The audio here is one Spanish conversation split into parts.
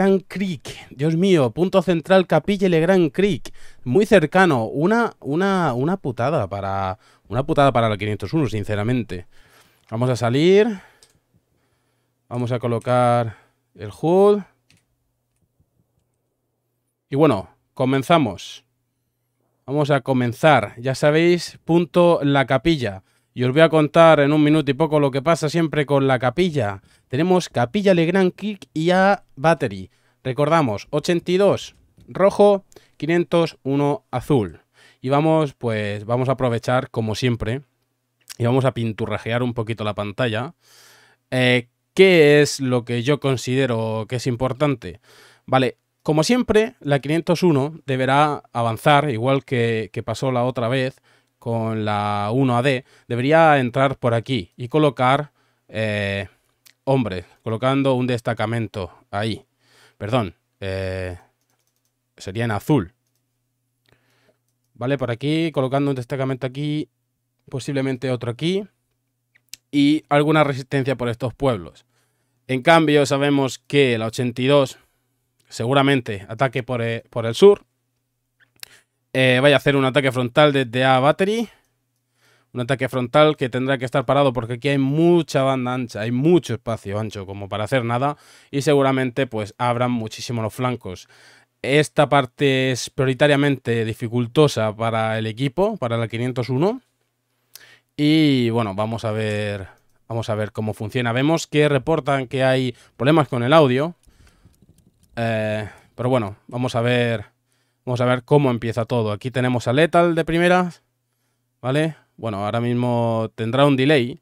Gran Creek, Dios mío, punto central Capilla y Grand Creek, muy cercano, una, una, putada para, una putada para la 501, sinceramente. Vamos a salir, vamos a colocar el HUD. Y bueno, comenzamos. Vamos a comenzar, ya sabéis, punto la capilla. Y os voy a contar en un minuto y poco lo que pasa siempre con la capilla. Tenemos capilla Grand Kick y a Battery. Recordamos, 82 rojo, 501 azul. Y vamos, pues vamos a aprovechar como siempre y vamos a pinturrajear un poquito la pantalla. Eh, ¿Qué es lo que yo considero que es importante? Vale, como siempre, la 501 deberá avanzar, igual que, que pasó la otra vez, con la 1AD, debería entrar por aquí y colocar eh, hombre, hombres, colocando un destacamento ahí. Perdón, eh, sería en azul. Vale, por aquí, colocando un destacamento aquí, posiblemente otro aquí y alguna resistencia por estos pueblos. En cambio, sabemos que la 82 seguramente ataque por eh, el sur eh, vaya a hacer un ataque frontal desde A Battery. Un ataque frontal que tendrá que estar parado porque aquí hay mucha banda ancha, hay mucho espacio ancho como para hacer nada y seguramente pues abran muchísimo los flancos. Esta parte es prioritariamente dificultosa para el equipo, para la 501. Y bueno, vamos a ver, vamos a ver cómo funciona. Vemos que reportan que hay problemas con el audio. Eh, pero bueno, vamos a ver Vamos a ver cómo empieza todo. Aquí tenemos a Lethal de primera, ¿vale? Bueno, ahora mismo tendrá un delay,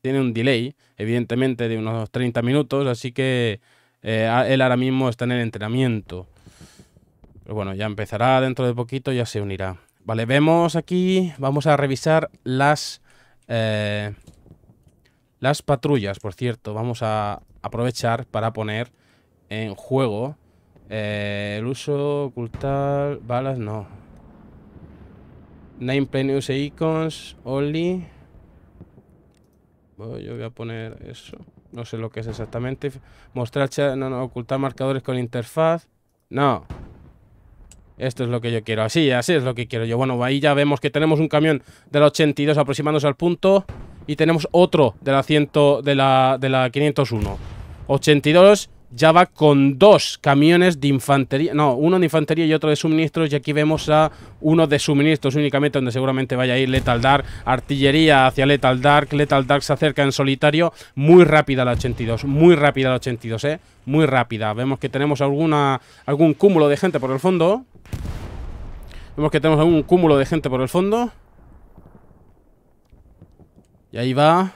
tiene un delay, evidentemente, de unos 30 minutos, así que eh, él ahora mismo está en el entrenamiento. Pero bueno, ya empezará dentro de poquito, ya se unirá. Vale, vemos aquí, vamos a revisar las, eh, las patrullas, por cierto. Vamos a aprovechar para poner en juego eh, el uso, ocultar, balas, no. Nameplate use icons, only. yo voy a poner eso. No sé lo que es exactamente. Mostrar, no, no, ocultar marcadores con interfaz. No. Esto es lo que yo quiero. Así, así es lo que quiero yo. Bueno, ahí ya vemos que tenemos un camión de la 82 aproximándose al punto. Y tenemos otro de 100, de la, de la 501. 82 ya va con dos camiones de infantería, no, uno de infantería y otro de suministros, y aquí vemos a uno de suministros únicamente, donde seguramente vaya a ir Lethal Dark, artillería hacia Lethal Dark, Lethal Dark se acerca en solitario, muy rápida la 82, muy rápida la 82, eh, muy rápida, vemos que tenemos alguna, algún cúmulo de gente por el fondo, vemos que tenemos algún cúmulo de gente por el fondo, y ahí va,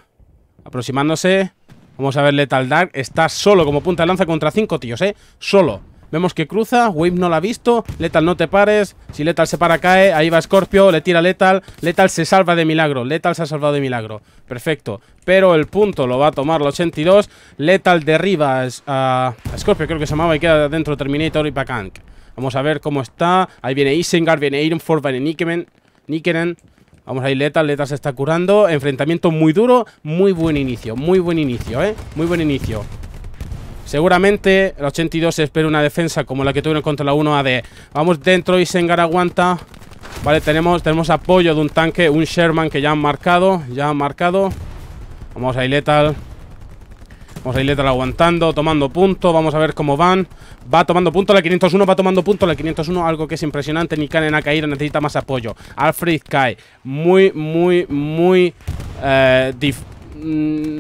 aproximándose, Vamos a ver Lethal Dark. Está solo como punta de lanza contra cinco tíos, ¿eh? Solo. Vemos que cruza, Wave no la ha visto, Lethal no te pares, si Lethal se para cae, ahí va Scorpio, le tira Lethal, Lethal se salva de milagro, Lethal se ha salvado de milagro, perfecto, pero el punto lo va a tomar el 82, Lethal derriba a, Scorpio, creo que se llamaba, y queda dentro Terminator y Pakank. Vamos a ver cómo está, ahí viene Isengard, viene Ironfor, viene Nikkenen, Vamos ahí, letal, letal se está curando. Enfrentamiento muy duro. Muy buen inicio. Muy buen inicio, ¿eh? Muy buen inicio. Seguramente el 82 espera una defensa como la que tuvieron contra la 1AD. Vamos dentro y Sengar aguanta. Vale, tenemos, tenemos apoyo de un tanque, un Sherman que ya han marcado. Ya han marcado. Vamos ahí, Letal. Vamos a ir aguantando, tomando puntos. Vamos a ver cómo van. Va tomando puntos la 501, va tomando puntos la 501. Algo que es impresionante. Nikanen ha caído, necesita más apoyo. Alfred Sky. Muy, muy, muy... Eh, dif mm,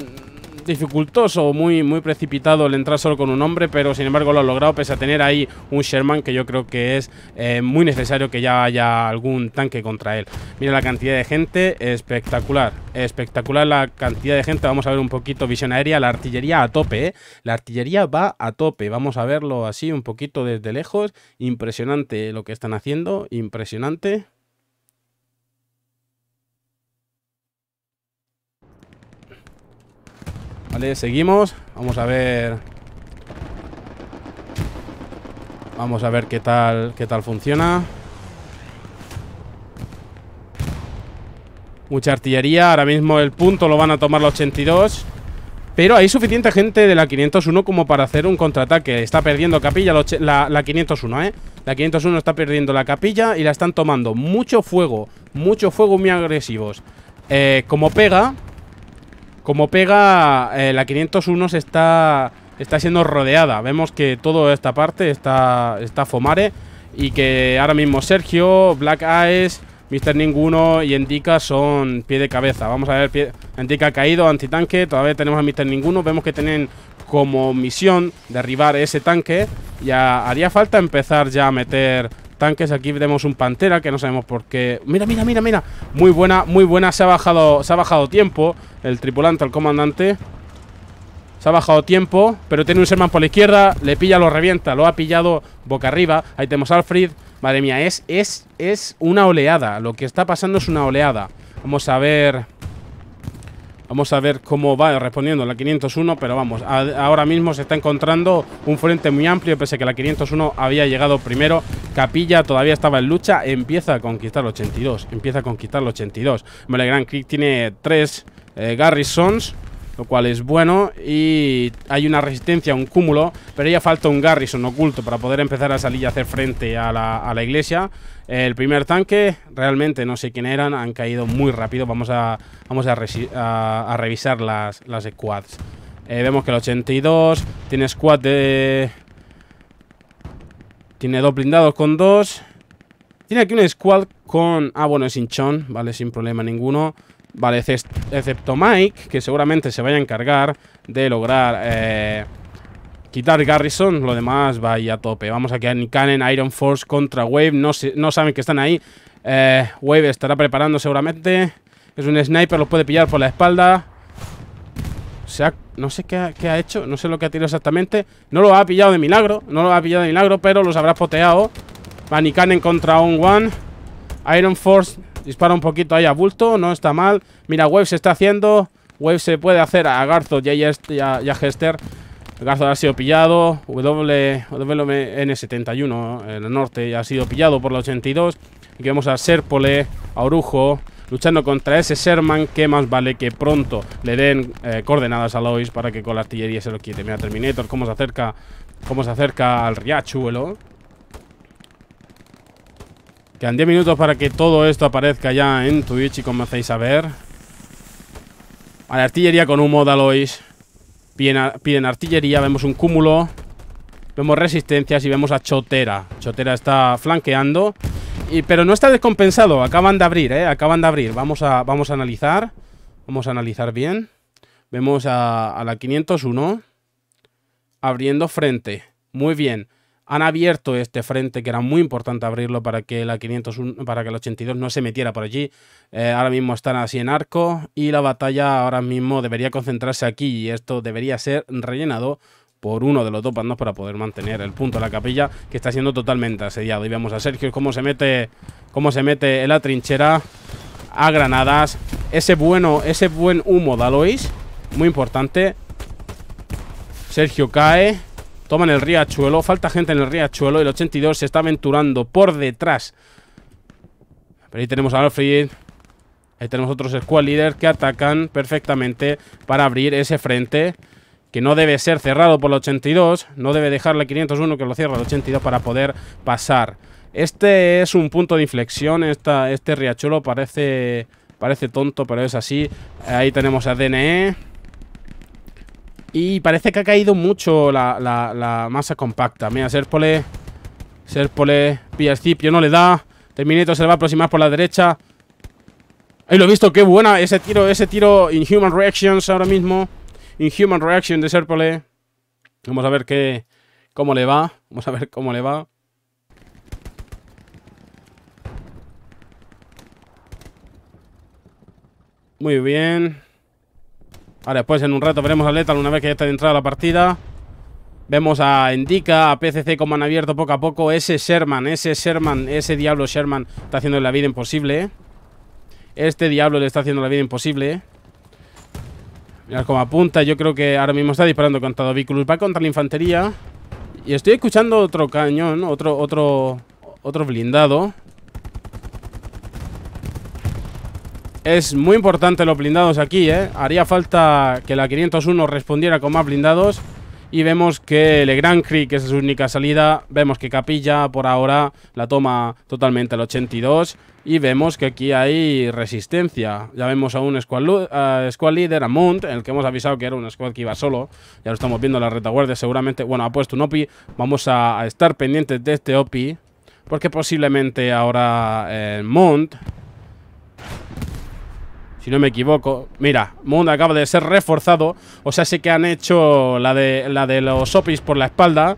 dificultoso o muy, muy precipitado el entrar solo con un hombre, pero sin embargo lo ha logrado pese a tener ahí un Sherman que yo creo que es eh, muy necesario que ya haya algún tanque contra él. Mira la cantidad de gente, espectacular, espectacular la cantidad de gente. Vamos a ver un poquito visión aérea, la artillería a tope, eh. la artillería va a tope. Vamos a verlo así un poquito desde lejos, impresionante lo que están haciendo, impresionante. Vale, seguimos. Vamos a ver... Vamos a ver qué tal, qué tal funciona. Mucha artillería. Ahora mismo el punto lo van a tomar los 82. Pero hay suficiente gente de la 501 como para hacer un contraataque. Está perdiendo capilla la, 501, ¿eh? La 501 está perdiendo la capilla y la están tomando. Mucho fuego. Mucho fuego, muy agresivos. Eh, como pega, como pega, eh, la 501 está, está siendo rodeada. Vemos que toda esta parte está, está Fomare y que ahora mismo Sergio, Black Eyes, Mr. Ninguno y Endika son pie de cabeza. Vamos a ver, pie... Endika ha caído, antitanque, todavía tenemos a Mr. Ninguno. Vemos que tienen como misión derribar ese tanque. Ya haría falta empezar ya a meter tanques. Aquí vemos un Pantera que no sabemos por qué. Mira, mira, mira, mira. Muy buena, muy buena. Se ha bajado, se ha bajado tiempo el tripulante, el comandante. Se ha bajado tiempo, pero tiene un Sherman por la izquierda. Le pilla, lo revienta. Lo ha pillado boca arriba. Ahí tenemos a Alfred. Madre mía, es, es, es una oleada. Lo que está pasando es una oleada. Vamos a ver... Vamos a ver cómo va respondiendo la 501, pero vamos, ahora mismo se está encontrando un frente muy amplio, pese a que la 501 había llegado primero. Capilla todavía estaba en lucha, empieza a conquistar el 82, empieza a conquistar el 82. Vale, Grand Creek tiene tres eh, Garrisons, lo cual es bueno y hay una resistencia, un cúmulo, pero ya falta un garrison oculto para poder empezar a salir y hacer frente a la iglesia. El primer tanque, realmente no sé quién eran, han caído muy rápido. Vamos a, vamos a, revisar las, las squads. Eh, vemos que el 82 tiene squad de... Tiene dos blindados con dos. Tiene aquí un squad con... Ah, bueno, es hinchón, vale, sin problema ninguno. Vale, excepto Mike, que seguramente se vaya a encargar de lograr... Eh, quitar Garrison, lo demás va a tope. Vamos a quedar Iron Force contra Wave. No, no saben que están ahí. Eh, Wave estará preparando seguramente. Es un sniper, lo puede pillar por la espalda. no sé qué ha, hecho, no sé lo que ha tirado exactamente. No lo ha pillado de milagro, no lo ha pillado de milagro, pero los habrá poteado. Nikanen contra On One. Iron Force dispara un poquito ahí a bulto, no está mal. Mira, Wave se está haciendo. Wave se puede hacer a Garzo y a, y a Hester. Gazo ha sido pillado. WN71 en el norte ya ha sido pillado por la 82. Aquí vemos a Serpole, a Orujo, luchando contra ese Sherman que más vale que pronto le den eh, coordenadas a Lois para que con la artillería se lo quite. Mira Terminator, cómo se acerca, cómo se acerca al riachuelo. Quedan 10 minutos para que todo esto aparezca ya en Twitch y comencéis a ver. A la artillería con humo de Lois. Piden, artillería, vemos un cúmulo. Vemos resistencias y vemos a Chotera. Chotera está flanqueando. Y, pero no está descompensado. Acaban de abrir, ¿eh? Acaban de abrir. Vamos a, vamos a analizar. Vamos a analizar bien. Vemos a, a la 501 abriendo frente. Muy bien han abierto este frente que era muy importante abrirlo para que la para que el 82 no se metiera por allí. Eh, ahora mismo están así en arco y la batalla ahora mismo debería concentrarse aquí y esto debería ser rellenado por uno de los dos bandos para poder mantener el punto de la capilla que está siendo totalmente asediado. Y vemos a Sergio cómo se mete, cómo se mete en la trinchera a granadas. Ese bueno, ese buen humo de Alois, muy importante. Sergio cae. Toman el riachuelo. Falta gente en el riachuelo. y El 82 se está aventurando por detrás. Pero ahí tenemos a Alfred. Ahí tenemos otros squad leaders que atacan perfectamente para abrir ese frente. Que no debe ser cerrado por el 82. No debe dejarle 501 que lo cierra el 82 para poder pasar. Este es un punto de inflexión. Esta, este riachuelo parece, parece tonto, pero es así. Ahí tenemos a DNE. Y parece que ha caído mucho la, masa compacta. Mira, Serpole. Serpole. Pilla no le da. Terminator se va a aproximar por la derecha. Ahí lo he visto, qué buena ese tiro, ese tiro Inhuman Reactions ahora mismo. Inhuman Reaction de Serpole. Vamos a ver qué. cómo le va. Vamos a ver cómo le va. Muy bien. Ahora después pues en un rato veremos a Lethal una vez que ya está entrada la partida. Vemos a Indica, a PCC como han abierto poco a poco. Ese Sherman, ese Sherman, ese Diablo Sherman está haciendo la vida imposible. Este Diablo le está haciendo la vida imposible. Mirad cómo apunta. Yo creo que ahora mismo está disparando contra Doviculus. Va contra la infantería. Y estoy escuchando otro cañón, otro, otro, otro blindado. Es muy importante los blindados aquí, ¿eh? Haría falta que la 501 respondiera con más blindados. Y vemos que el Grand Creek es su única salida. Vemos que Capilla por ahora la toma totalmente el 82. Y vemos que aquí hay resistencia. Ya vemos a un squad, leader, a Mount, el que hemos avisado que era un squad que iba solo. Ya lo estamos viendo en la retaguardia. Seguramente, bueno, ha puesto un OPI. Vamos a, estar pendientes de este OPI. Porque posiblemente ahora el eh, Mount si no me equivoco. Mira, mundo acaba de ser reforzado. O sea, sí que han hecho la de, la de los Opis por la espalda.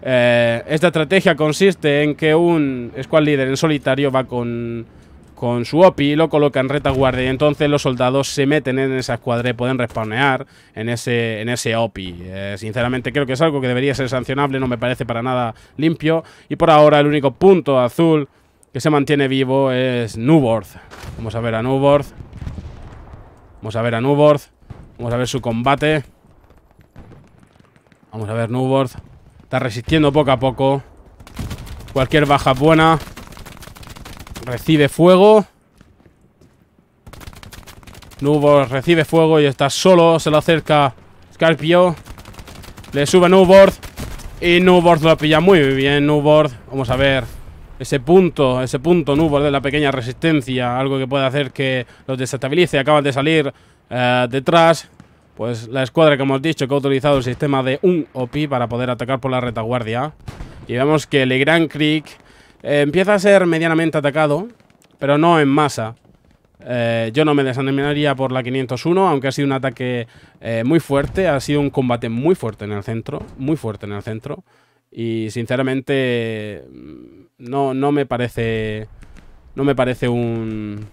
Eh, esta estrategia consiste en que un squad líder en solitario va con, su OPI y lo coloca en retaguardia. Y entonces los soldados se meten en esa escuadra y pueden respawnear en ese, en ese OPI. Eh, sinceramente, creo que es algo que debería ser sancionable. No me parece para nada limpio. Y por ahora, el único punto azul que se mantiene vivo es Nuborth. Vamos a ver a Nuborth. Vamos a ver a Nuborth. Vamos a ver su combate. Vamos a ver Nuborth. Está resistiendo poco a poco. Cualquier baja buena. Recibe fuego. Nuborth recibe fuego y está solo. Se lo acerca Scarpio. Le sube a Nuborth. Y Nuborth lo pilla muy bien. Nuborth. Vamos a ver ese punto, ese punto nubo de la pequeña resistencia, algo que puede hacer que los desestabilice. Acaban de salir eh, detrás, pues la escuadra que hemos dicho que ha utilizado el sistema de un OPI para poder atacar por la retaguardia. Y vemos que el Grand Creek eh, empieza a ser medianamente atacado, pero no en masa. Eh, yo no me desanimaría por la 501, aunque ha sido un ataque muy fuerte, ha sido un combate muy fuerte en el centro, muy fuerte en el centro. Y sinceramente mm, no, no me parece. No me parece un.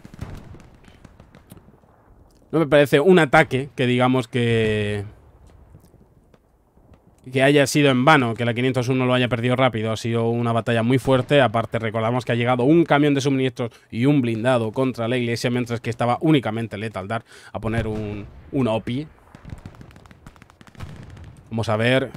No me parece un ataque que digamos que. Que haya sido en vano, que la 501 lo haya perdido rápido. Ha sido una batalla muy fuerte. Aparte, recordamos que ha llegado un camión de suministros y un blindado contra la iglesia, mientras que estaba únicamente letal Dar a poner un, un OPI. Vamos a ver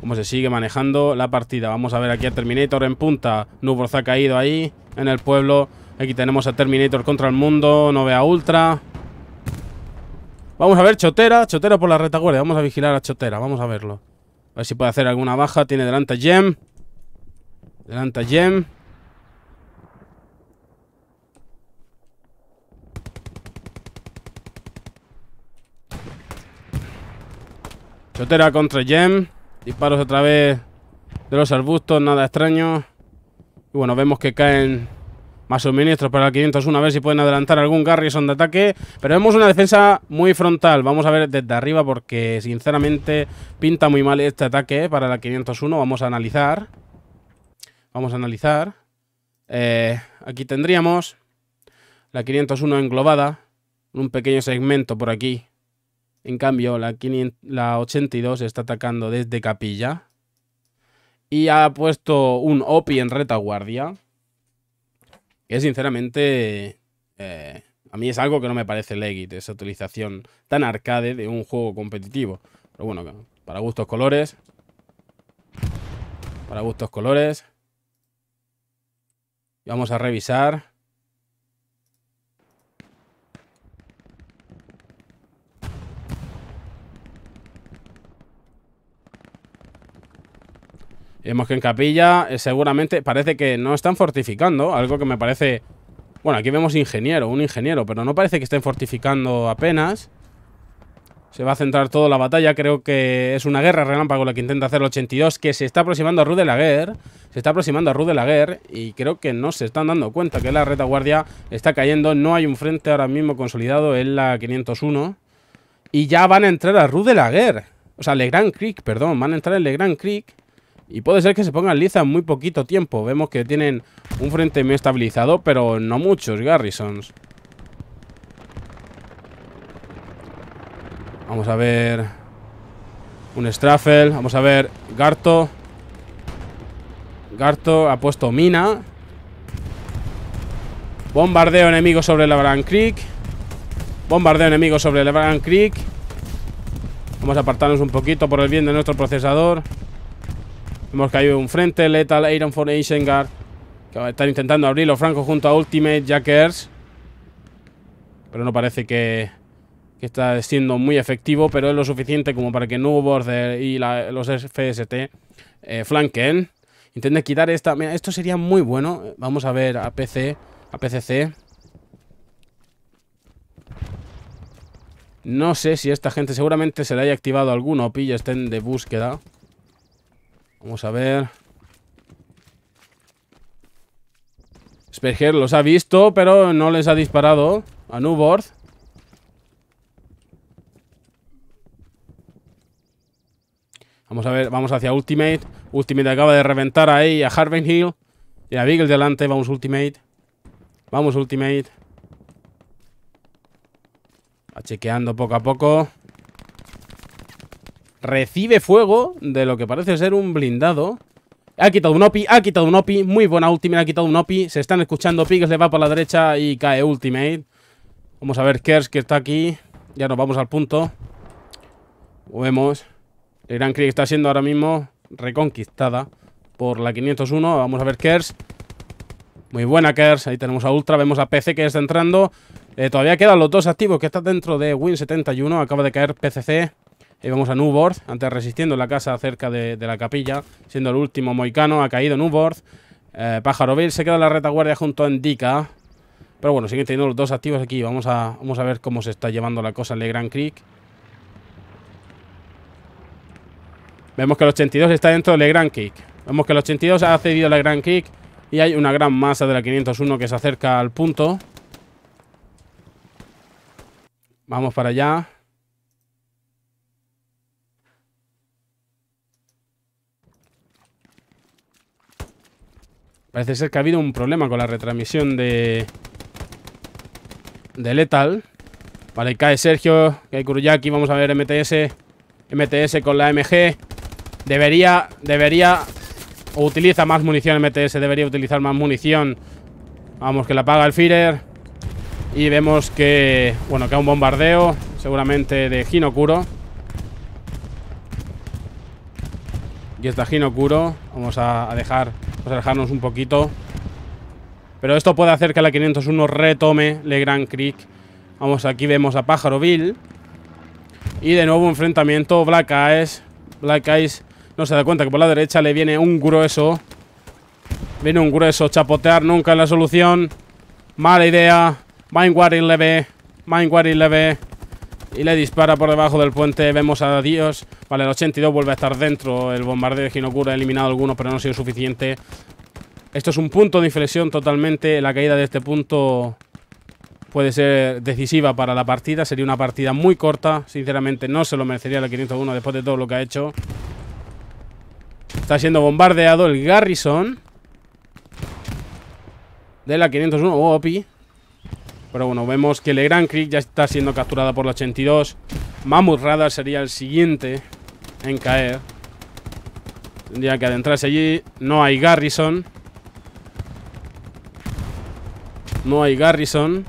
Cómo se sigue manejando la partida. Vamos a ver aquí a Terminator en punta. Nubroz ha caído ahí en el pueblo. Aquí tenemos a Terminator contra el mundo. No vea Ultra. Vamos a ver Chotera. Chotera por la retaguardia. Vamos a vigilar a Chotera. Vamos a verlo. A ver si puede hacer alguna baja. Tiene delante a Gem. Delante a Gem. Chotera contra Gem. Disparos otra vez de los arbustos, nada extraño. Y bueno, vemos que caen más suministros para la 501, a ver si pueden adelantar algún Garrison de ataque. Pero vemos una defensa muy frontal. Vamos a ver desde arriba porque, sinceramente, pinta muy mal este ataque eh, para la 501. Vamos a analizar. Vamos a analizar. Eh, aquí tendríamos la 501 englobada. Un pequeño segmento por aquí en cambio, la, 500, la 82 está atacando desde capilla. Y ha puesto un OPI en retaguardia. Que sinceramente... Eh, a mí es algo que no me parece legit, esa utilización tan arcade de un juego competitivo. Pero bueno, para gustos colores. Para gustos colores. Y vamos a revisar. Vemos que en Capilla eh, seguramente parece que no están fortificando, algo que me parece... Bueno, aquí vemos ingeniero, un ingeniero, pero no parece que estén fortificando apenas. Se va a centrar toda la batalla, creo que es una guerra relámpago la que intenta hacer el 82, que se está aproximando a Rue de la Guerre, se está aproximando a Rue de la y creo que no se están dando cuenta que la retaguardia está cayendo, no hay un frente ahora mismo consolidado en la 501, y ya van a entrar a Rue de la Guerre, o sea, Le Grand Creek, perdón, van a entrar en Le Grand Creek, y puede ser que se pongan lisa en muy poquito tiempo. Vemos que tienen un frente muy estabilizado, pero no muchos Garrisons. Vamos a ver... Un Straffel. Vamos a ver... Garto. Garto ha puesto mina. Bombardeo enemigo sobre Lebran Creek. Bombardeo enemigo sobre Lebran Creek. Vamos a apartarnos un poquito por el bien de nuestro procesador. Hemos caído un frente, letal Iron for Guard. Que va a estar intentando abrir los francos junto a Ultimate, Jackers. Pero no parece que, que está siendo muy efectivo, pero es lo suficiente como para que New Border y los FST eh, flanquen. Intente quitar esta... Mira, esto sería muy bueno. Vamos a ver a PC, PCC. No sé si esta gente seguramente se le haya activado alguno pilla estén de búsqueda. Vamos a ver. Speger los ha visto, pero no les ha disparado a Nuborth. Vamos a ver, vamos hacia Ultimate. Ultimate acaba de reventar ahí a Harven Hill. Y a Beagle delante, vamos Ultimate. Vamos Ultimate. Va chequeando poco a poco. Recibe fuego de lo que parece ser un blindado. Ha quitado un OPI, ha quitado un OPI. Muy buena ultimate, ha quitado un OPI. Se están escuchando piques le va por la derecha y cae ultimate. Vamos a ver Kers que está aquí. Ya nos vamos al punto. Lo vemos. El Gran Krieg está siendo ahora mismo reconquistada por la 501. Vamos a ver Kers. Muy buena Kers. Ahí tenemos a Ultra. Vemos a PC que está entrando. Eh, todavía quedan los dos activos que están dentro de Win71. Acaba de caer PCC vamos a Newborth, antes resistiendo la casa cerca de, la capilla, siendo el último moicano, ha caído en eh, Pájaro Bill se queda en la retaguardia junto a Indica Pero bueno, siguen teniendo los dos activos aquí. Vamos a, vamos a ver cómo se está llevando la cosa en Grand Creek. Vemos que el 82 está dentro de Grand Creek. Vemos que el 82 ha cedido Grand Creek. Y hay una gran masa de la 501 que se acerca al punto. Vamos para allá. Parece ser que ha habido un problema con la retransmisión de... De Lethal. Vale, cae Sergio, cae Kuruyaki, vamos a ver MTS. MTS con la MG. Debería, debería... O utiliza más munición MTS, debería utilizar más munición. Vamos, que la paga el Führer. Y vemos que, bueno, que hay un bombardeo, seguramente de Hinokuro. está Hinokuro. Vamos a, dejar, vamos a dejarnos un poquito. Pero esto puede hacer que la 501 retome le Grand Creek. Vamos, aquí vemos a Pájaro Bill Y de nuevo enfrentamiento Black Eyes. Black Eyes no se da cuenta que por la derecha le viene un grueso. Viene un grueso. Chapotear nunca es la solución. Mala idea. le y leve. Warrior y leve. Y le dispara por debajo del puente. Vemos a Dios. Vale, el 82 vuelve a estar dentro. El bombardeo de Hinokura ha eliminado algunos, pero no ha sido suficiente. Esto es un punto de inflexión totalmente. La caída de este punto puede ser decisiva para la partida. Sería una partida muy corta. Sinceramente, no se lo merecería la 501 después de todo lo que ha hecho. Está siendo bombardeado el Garrison. De la 501. Oh, Opi. Pero bueno, vemos que grand Creek ya está siendo capturada por la 82. Mammoth Radar sería el siguiente en caer. Tendría que adentrarse allí. No hay Garrison. No hay Garrison.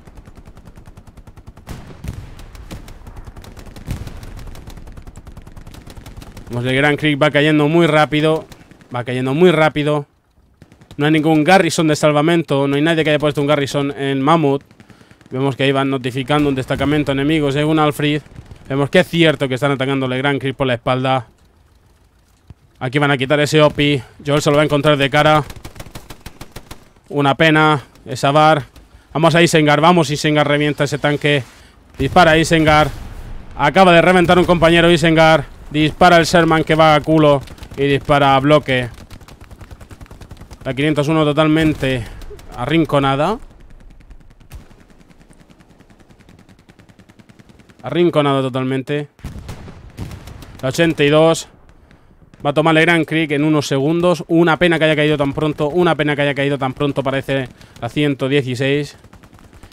Pues el Grand Creek va cayendo muy rápido. Va cayendo muy rápido. No hay ningún Garrison de salvamento. No hay nadie que haya puesto un Garrison en Mammoth. Vemos que ahí van notificando un destacamento enemigo según Alfred. Vemos que es cierto que están atacándole Gran Creep por la espalda. Aquí van a quitar ese Opi. Joel se lo va a encontrar de cara. Una pena. Esa bar. Vamos a Isengar. Vamos, Isengar revienta ese tanque. Dispara Isengar. Acaba de reventar un compañero Isengar. Dispara el Sherman que va a culo. Y dispara a bloque. La 501 totalmente arrinconada. Arrinconado totalmente. La 82. Va a tomar el Grand Creek en unos segundos. Una pena que haya caído tan pronto. Una pena que haya caído tan pronto, parece la 116.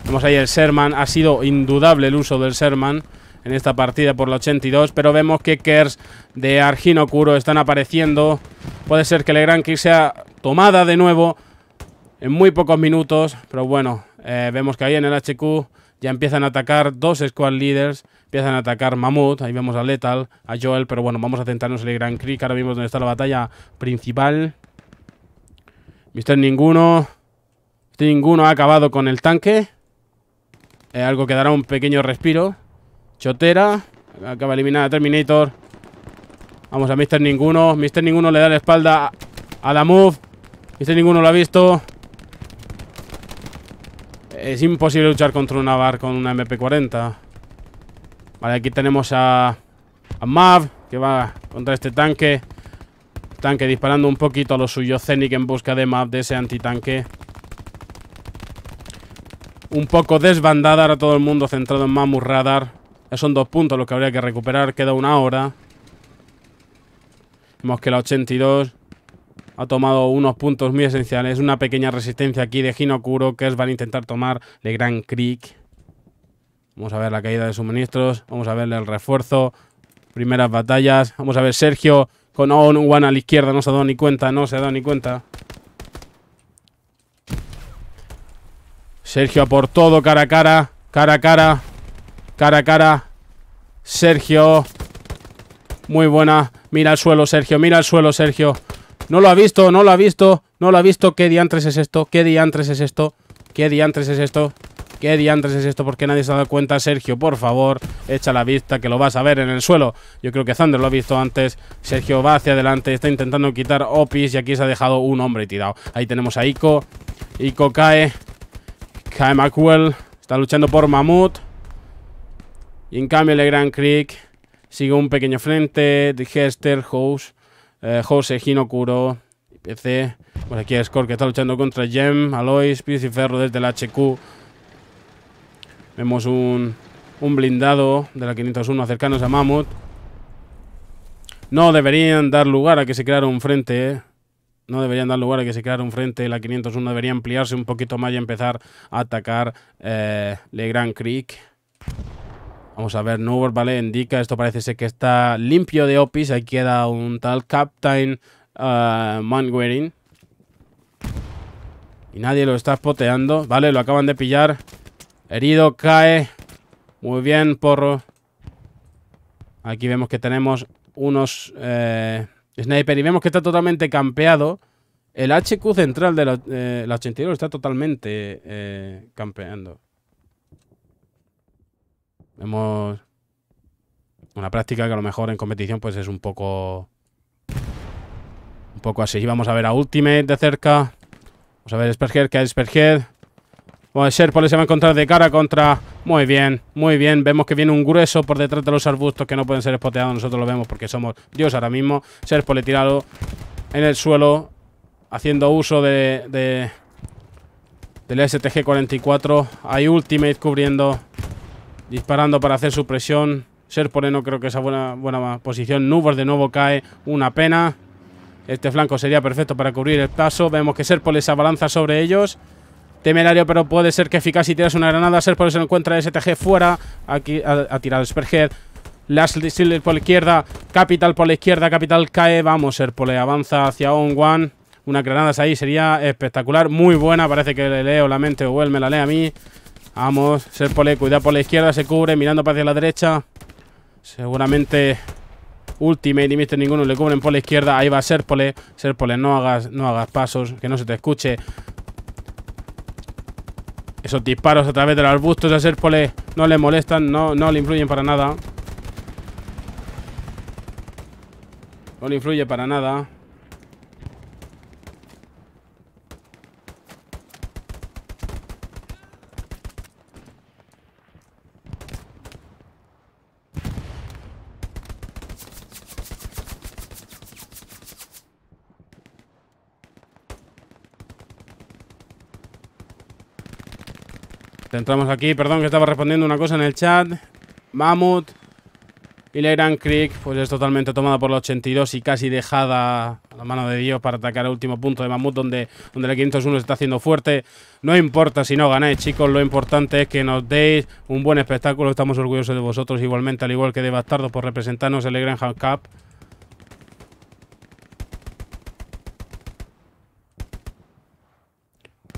Vemos ahí el Sherman. Ha sido indudable el uso del Sherman en esta partida por la 82. Pero vemos que Kers de Argino están apareciendo. Puede ser que el Grand Creek sea tomada de nuevo en muy pocos minutos. Pero bueno, eh, vemos que ahí en el HQ ya empiezan a atacar dos squad leaders, empiezan a atacar Mamut, ahí vemos a Lethal, a Joel, pero bueno, vamos a centrarnos en el Grand Creek, ahora vimos dónde está la batalla principal. Mister ninguno, Mister ninguno ha acabado con el tanque, eh, algo que dará un pequeño respiro. Chotera, acaba de eliminar a Terminator. Vamos a Mister Ninguno, Mister Ninguno le da la espalda a, la move, Mister Ninguno lo ha visto, es imposible luchar contra una bar con una MP40. Vale, aquí tenemos a, Mav, que va contra este tanque. Tanque disparando un poquito a lo suyo. Zenic en busca de Mav, de ese antitanque. Un poco desbandada, ahora todo el mundo centrado en Mammoth Radar. Ya son dos puntos los que habría que recuperar, queda una hora. Vemos que la 82 ha tomado unos puntos muy esenciales. Una pequeña resistencia aquí de Hinokuro, que es van a intentar tomar de Grand Creek. Vamos a ver la caída de suministros, vamos a verle el refuerzo, primeras batallas. Vamos a ver Sergio con On-One a la izquierda, no se ha dado ni cuenta, no se ha dado ni cuenta. Sergio por todo, cara a cara, cara a cara, cara a cara. Sergio, muy buena. Mira al suelo, Sergio, mira al suelo, Sergio. No lo ha visto, no lo ha visto, no lo ha visto. ¿Qué diantres es esto? ¿Qué diantres es esto? ¿Qué diantres es esto? ¿Qué diantres es esto? Porque nadie se ha dado cuenta, Sergio? Por favor, echa la vista que lo vas a ver en el suelo. Yo creo que Zander lo ha visto antes. Sergio va hacia adelante, está intentando quitar Opis y aquí se ha dejado un hombre tirado. Ahí tenemos a Ico. Ico cae. Cae Está luchando por Mamut. Y en cambio, Grand Creek sigue un pequeño frente. Hester House. Eh, José Jose Hinokuro, PC. Por aquí Score que está luchando contra Gem, Alois, Pius y Ferro desde la HQ. Vemos un, blindado de la 501 cercanos a Mammoth. No deberían dar lugar a que se creara un frente. ¿eh? No deberían dar lugar a que se creara un frente. La 501 debería ampliarse un poquito más y empezar a atacar eh, Le Grand Creek. Vamos a ver, Nubor, vale, indica, esto parece ser que está limpio de opis. Ahí queda un tal Captain uh, Y nadie lo está spoteando. Vale, lo acaban de pillar. Herido, cae. Muy bien, porro. Aquí vemos que tenemos unos eh, sniper y vemos que está totalmente campeado. El HQ central de la, 82 eh, está totalmente campeando. Vemos Una práctica que a lo mejor en competición pues es un poco. Un poco así. Vamos a ver a Ultimate de cerca. Vamos a ver Sperger, que hay a Bueno, Sherpole se va a encontrar de cara contra... Muy bien, muy bien. Vemos que viene un grueso por detrás de los arbustos que no pueden ser espoteados. Nosotros lo vemos porque somos Dios ahora mismo. Sherpole tirado en el suelo, haciendo uso de, de del STG-44. Hay Ultimate cubriendo disparando para hacer su presión. Serpole no creo que sea buena, buena posición. Nubos de nuevo cae, una pena. Este flanco sería perfecto para cubrir el paso. Vemos que Serpole se abalanza sobre ellos. Temerario, pero puede ser que eficaz si tiras una granada. Serpole se encuentra STG fuera. Aquí ha, tirar tirado Sperhead. Las Silver por la izquierda. Capital por la izquierda. Capital cae. Vamos, Serpole avanza hacia On One. Una granada ahí sería espectacular. Muy buena. Parece que le leo la mente o él me la lee a mí. Vamos, Serpole, cuidado por la izquierda, se cubre, mirando hacia la derecha. Seguramente Ultimate y Mister Ninguno le cubren por la izquierda. Ahí va Serpole. Serpole, no hagas, no hagas pasos, que no se te escuche. Esos disparos a través de los arbustos a Serpole no le molestan, no, no le influyen para nada. No le influye para nada. entramos aquí. Perdón que estaba respondiendo una cosa en el chat. Mamut. Y la Grand Creek, pues es totalmente tomada por los 82 y casi dejada a la mano de Dios para atacar el último punto de Mamut, donde, donde la 501 se está haciendo fuerte. No importa si no ganáis, chicos, lo importante es que nos deis un buen espectáculo. Estamos orgullosos de vosotros igualmente, al igual que de Bastardo por representarnos en el Grand Cup.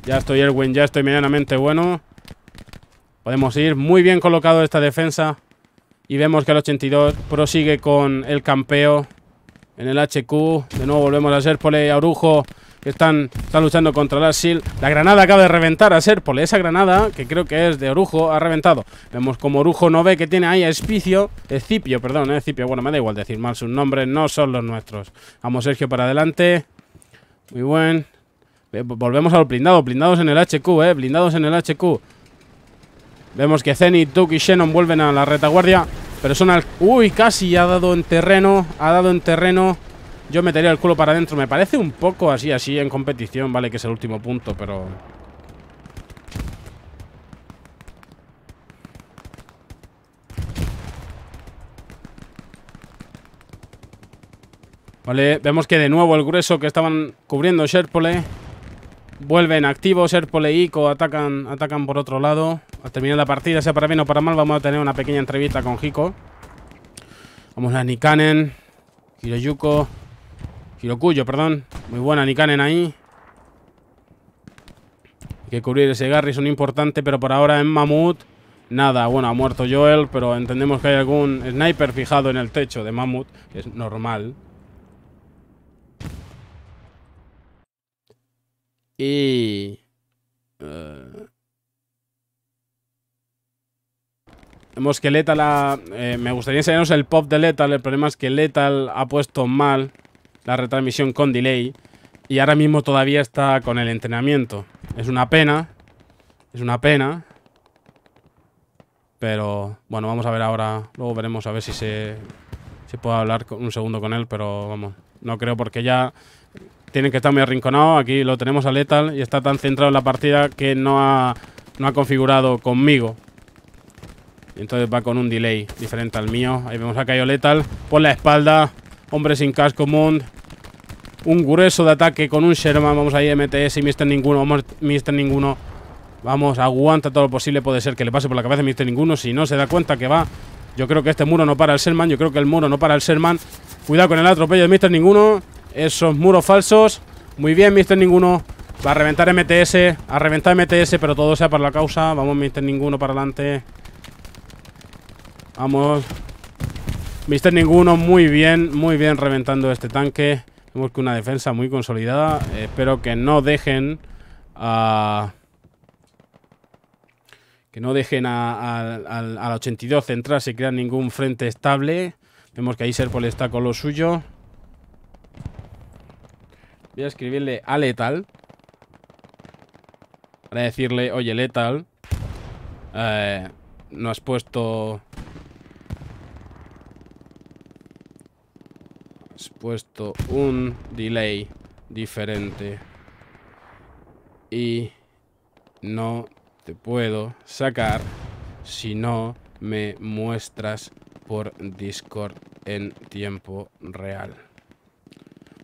Ya estoy Erwin, ya estoy medianamente bueno. Podemos ir muy bien colocado esta defensa. Y vemos que el 82 prosigue con el campeo en el HQ. De nuevo volvemos a Serpole y Arujo que están, están luchando contra la SIL. La granada acaba de reventar a Serpole. Esa granada, que creo que es de Orujo, ha reventado. Vemos como Orujo no ve que tiene ahí a Espicio. Escipio, perdón, eh, Escipio. Bueno, me da igual decir mal sus nombres, no son los nuestros. Vamos Sergio para adelante. Muy buen. Volvemos a los blindados, blindados en el HQ, eh, blindados en el HQ. Vemos que Zenit, Duke y Shannon vuelven a la retaguardia. Pero son al... Uy, casi ha dado en terreno. Ha dado en terreno. Yo metería el culo para adentro. Me parece un poco así, así en competición. Vale, que es el último punto, pero... Vale, vemos que de nuevo el grueso que estaban cubriendo Sherpole Vuelven activos Erpole y Ico, atacan, atacan por otro lado. Al terminar la partida, sea para bien o para mal, vamos a tener una pequeña entrevista con Hiko. Vamos a Nikanen, Hiroyuko, Hirokuyo, perdón. Muy buena Nikanen ahí. Hay que cubrir ese un importante, pero por ahora en Mamut, nada. Bueno, ha muerto Joel, pero entendemos que hay algún sniper fijado en el techo de Mamut, es normal. Y... vemos eh, que Lethal ha, eh, me gustaría enseñaros el pop de Lethal. El problema es que Lethal ha puesto mal la retransmisión con delay. Y ahora mismo todavía está con el entrenamiento. Es una pena. Es una pena. Pero bueno, vamos a ver ahora. Luego veremos a ver si se, si puedo hablar un segundo con él. Pero vamos, no creo porque ya tienen que estar muy arrinconados. Aquí lo tenemos a Lethal y está tan centrado en la partida que no ha, no ha configurado conmigo. Entonces va con un delay diferente al mío. Ahí vemos a Caio Lethal por la espalda. Hombre sin casco, Mund. Un grueso de ataque con un Sherman. Vamos ahí, MTS y Mister Ninguno. Vamos, Mister Ninguno. Vamos, aguanta todo lo posible. Puede ser que le pase por la cabeza a Mister Ninguno. Si no se da cuenta que va. Yo creo que este muro no para el Sherman. Yo creo que el muro no para el Sherman. Cuidado con el atropello de Mister Ninguno. Esos muros falsos. Muy bien, Mister Ninguno. Va a reventar MTS. A reventar MTS, pero todo sea para la causa. Vamos, Mr. Ninguno, para adelante. Vamos. Mister Ninguno, muy bien. Muy bien reventando este tanque. Tenemos que una defensa muy consolidada. Espero que no dejen a... Que no dejen al 82 central si crean ningún frente estable. Vemos que ahí Serpol está con lo suyo. Voy a escribirle a Letal. Para decirle, oye, Letal. Eh, no has puesto... Has puesto un delay diferente. Y no te puedo sacar si no me muestras por Discord en tiempo real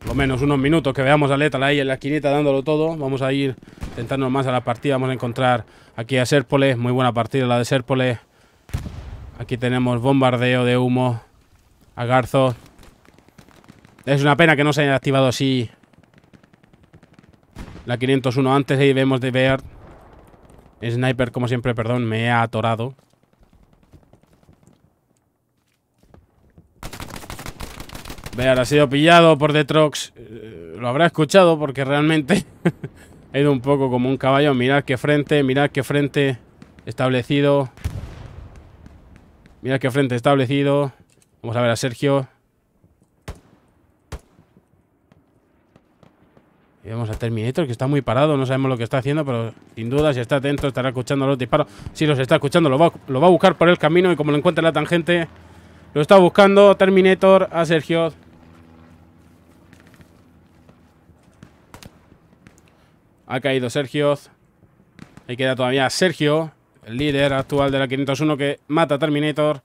lo menos unos minutos que veamos a Letal ahí en la esquinita dándolo todo. Vamos a ir tentando más a la partida. Vamos a encontrar aquí a Sérpole Muy buena partida la de Sérpole Aquí tenemos bombardeo de humo a Garzo. Es una pena que no se haya activado así la 501 antes. Ahí vemos de Beard. Sniper, como siempre, perdón, me ha atorado. Vean, ha sido pillado por Detrox. Eh, lo habrá escuchado porque realmente Ha ido un poco como un caballo. Mirad qué frente, mirad qué frente establecido. Mirad qué frente establecido. Vamos a ver a Sergio. Y vamos a Terminator, que está muy parado. No sabemos lo que está haciendo, pero sin duda, si está atento, estará escuchando los disparos. Si los está escuchando, lo va, lo va a buscar por el camino. Y como lo encuentra la tangente, lo está buscando Terminator a Sergio. Ha caído Sergio. Ahí queda todavía Sergio, el líder actual de la 501 que mata a Terminator.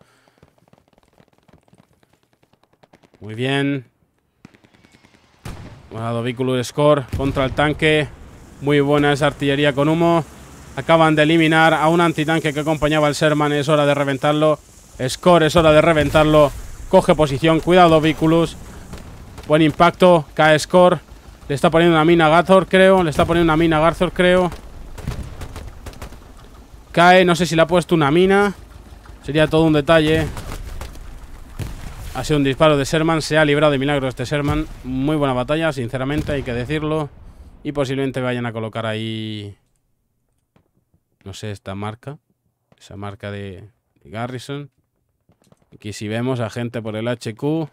Muy bien. Bueno, vehículo score contra el tanque. Muy buena esa artillería con humo. Acaban de eliminar a un antitanque que acompañaba al Sherman. Es hora de reventarlo. Score, es hora de reventarlo. Coge posición. Cuidado, vehículos. Buen impacto. Cae Score. Le está poniendo una mina a creo. Le está poniendo una mina a creo. Cae, no sé si le ha puesto una mina. Sería todo un detalle. Ha sido un disparo de Sherman. Se ha librado de milagros este Sherman. Muy buena batalla, sinceramente, hay que decirlo. Y posiblemente vayan a colocar ahí... No sé, esta marca. Esa marca de, Garrison. Aquí si vemos a gente por el HQ.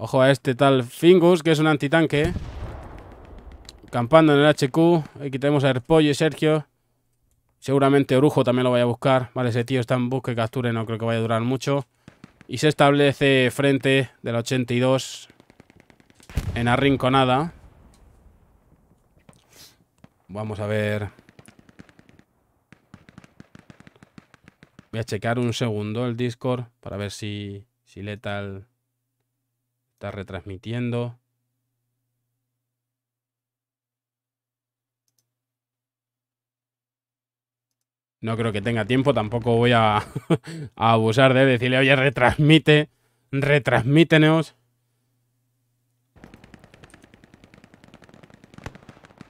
Ojo a este tal Fingus, que es un antitanque. Campando en el HQ. Aquí tenemos a Erpollo y Sergio. Seguramente Orujo también lo vaya a buscar. Vale, ese tío está en busca y captura no creo que vaya a durar mucho. Y se establece frente del 82 en Arrinconada. Vamos a ver. Voy a checar un segundo el Discord para ver si, si Letal Está retransmitiendo. No creo que tenga tiempo, tampoco voy a, abusar de decirle, oye, retransmite, retransmítenos.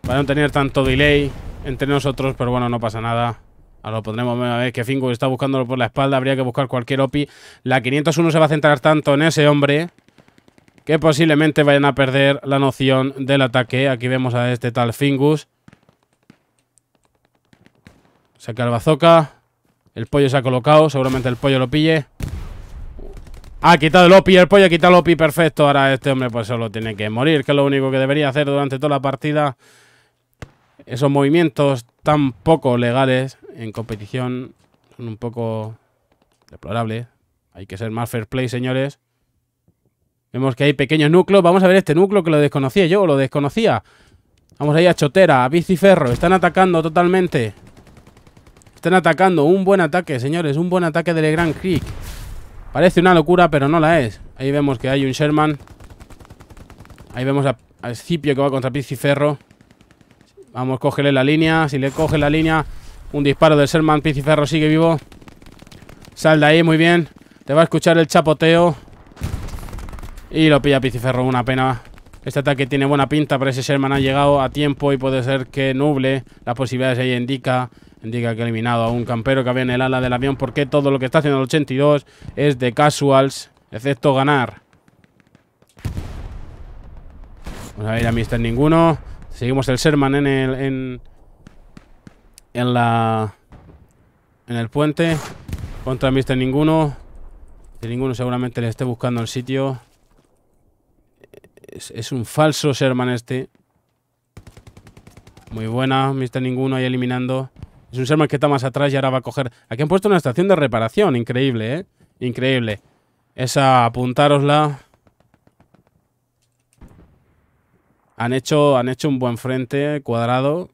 Para no tener tanto delay entre nosotros, pero bueno, no pasa nada. Ahora lo pondremos a ver. que Fingo está buscándolo por la espalda, habría que buscar cualquier OPI. La 501 se va a centrar tanto en ese hombre que posiblemente vayan a perder la noción del ataque. Aquí vemos a este tal Fingus. Saca el bazooka. El pollo se ha colocado. Seguramente el pollo lo pille. Ha quitado el OPI, el pollo ha quitado el OPI, perfecto. Ahora este hombre pues solo tiene que morir, que es lo único que debería hacer durante toda la partida. Esos movimientos tan poco legales en competición son un poco deplorables. Hay que ser más fair play, señores. Vemos que hay pequeños núcleos. Vamos a ver este núcleo que lo desconocía yo, lo desconocía. Vamos ahí a Chotera, a Biciferro. Están atacando totalmente. Están atacando. Un buen ataque, señores. Un buen ataque de Grand Creek. Parece una locura, pero no la es. Ahí vemos que hay un Sherman. Ahí vemos a, que va contra Pizziferro. Vamos, cógele la línea. Si le coge la línea, un disparo del Sherman. Pizziferro sigue vivo. Sal de ahí, muy bien. Te va a escuchar el chapoteo. Y lo pilla Piciferro, una pena. Este ataque tiene buena pinta, pero ese Sherman ha llegado a tiempo y puede ser que nuble las posibilidades ahí indica. Indica que ha eliminado a un campero que había en el ala del avión porque todo lo que está haciendo el 82 es de casuals, excepto ganar. Vamos a ir a Mister Ninguno. Seguimos el Sherman en el... En, la... En el puente. Contra Mister Ninguno. Mister Ninguno seguramente le esté buscando el sitio. Es, un falso Sherman este. Muy buena, Mr. Ninguno ahí eliminando. Es un Sherman que está más atrás y ahora va a coger... Aquí han puesto una estación de reparación. Increíble, ¿eh? Increíble. Esa, apuntárosla. Han hecho, han hecho un buen frente cuadrado.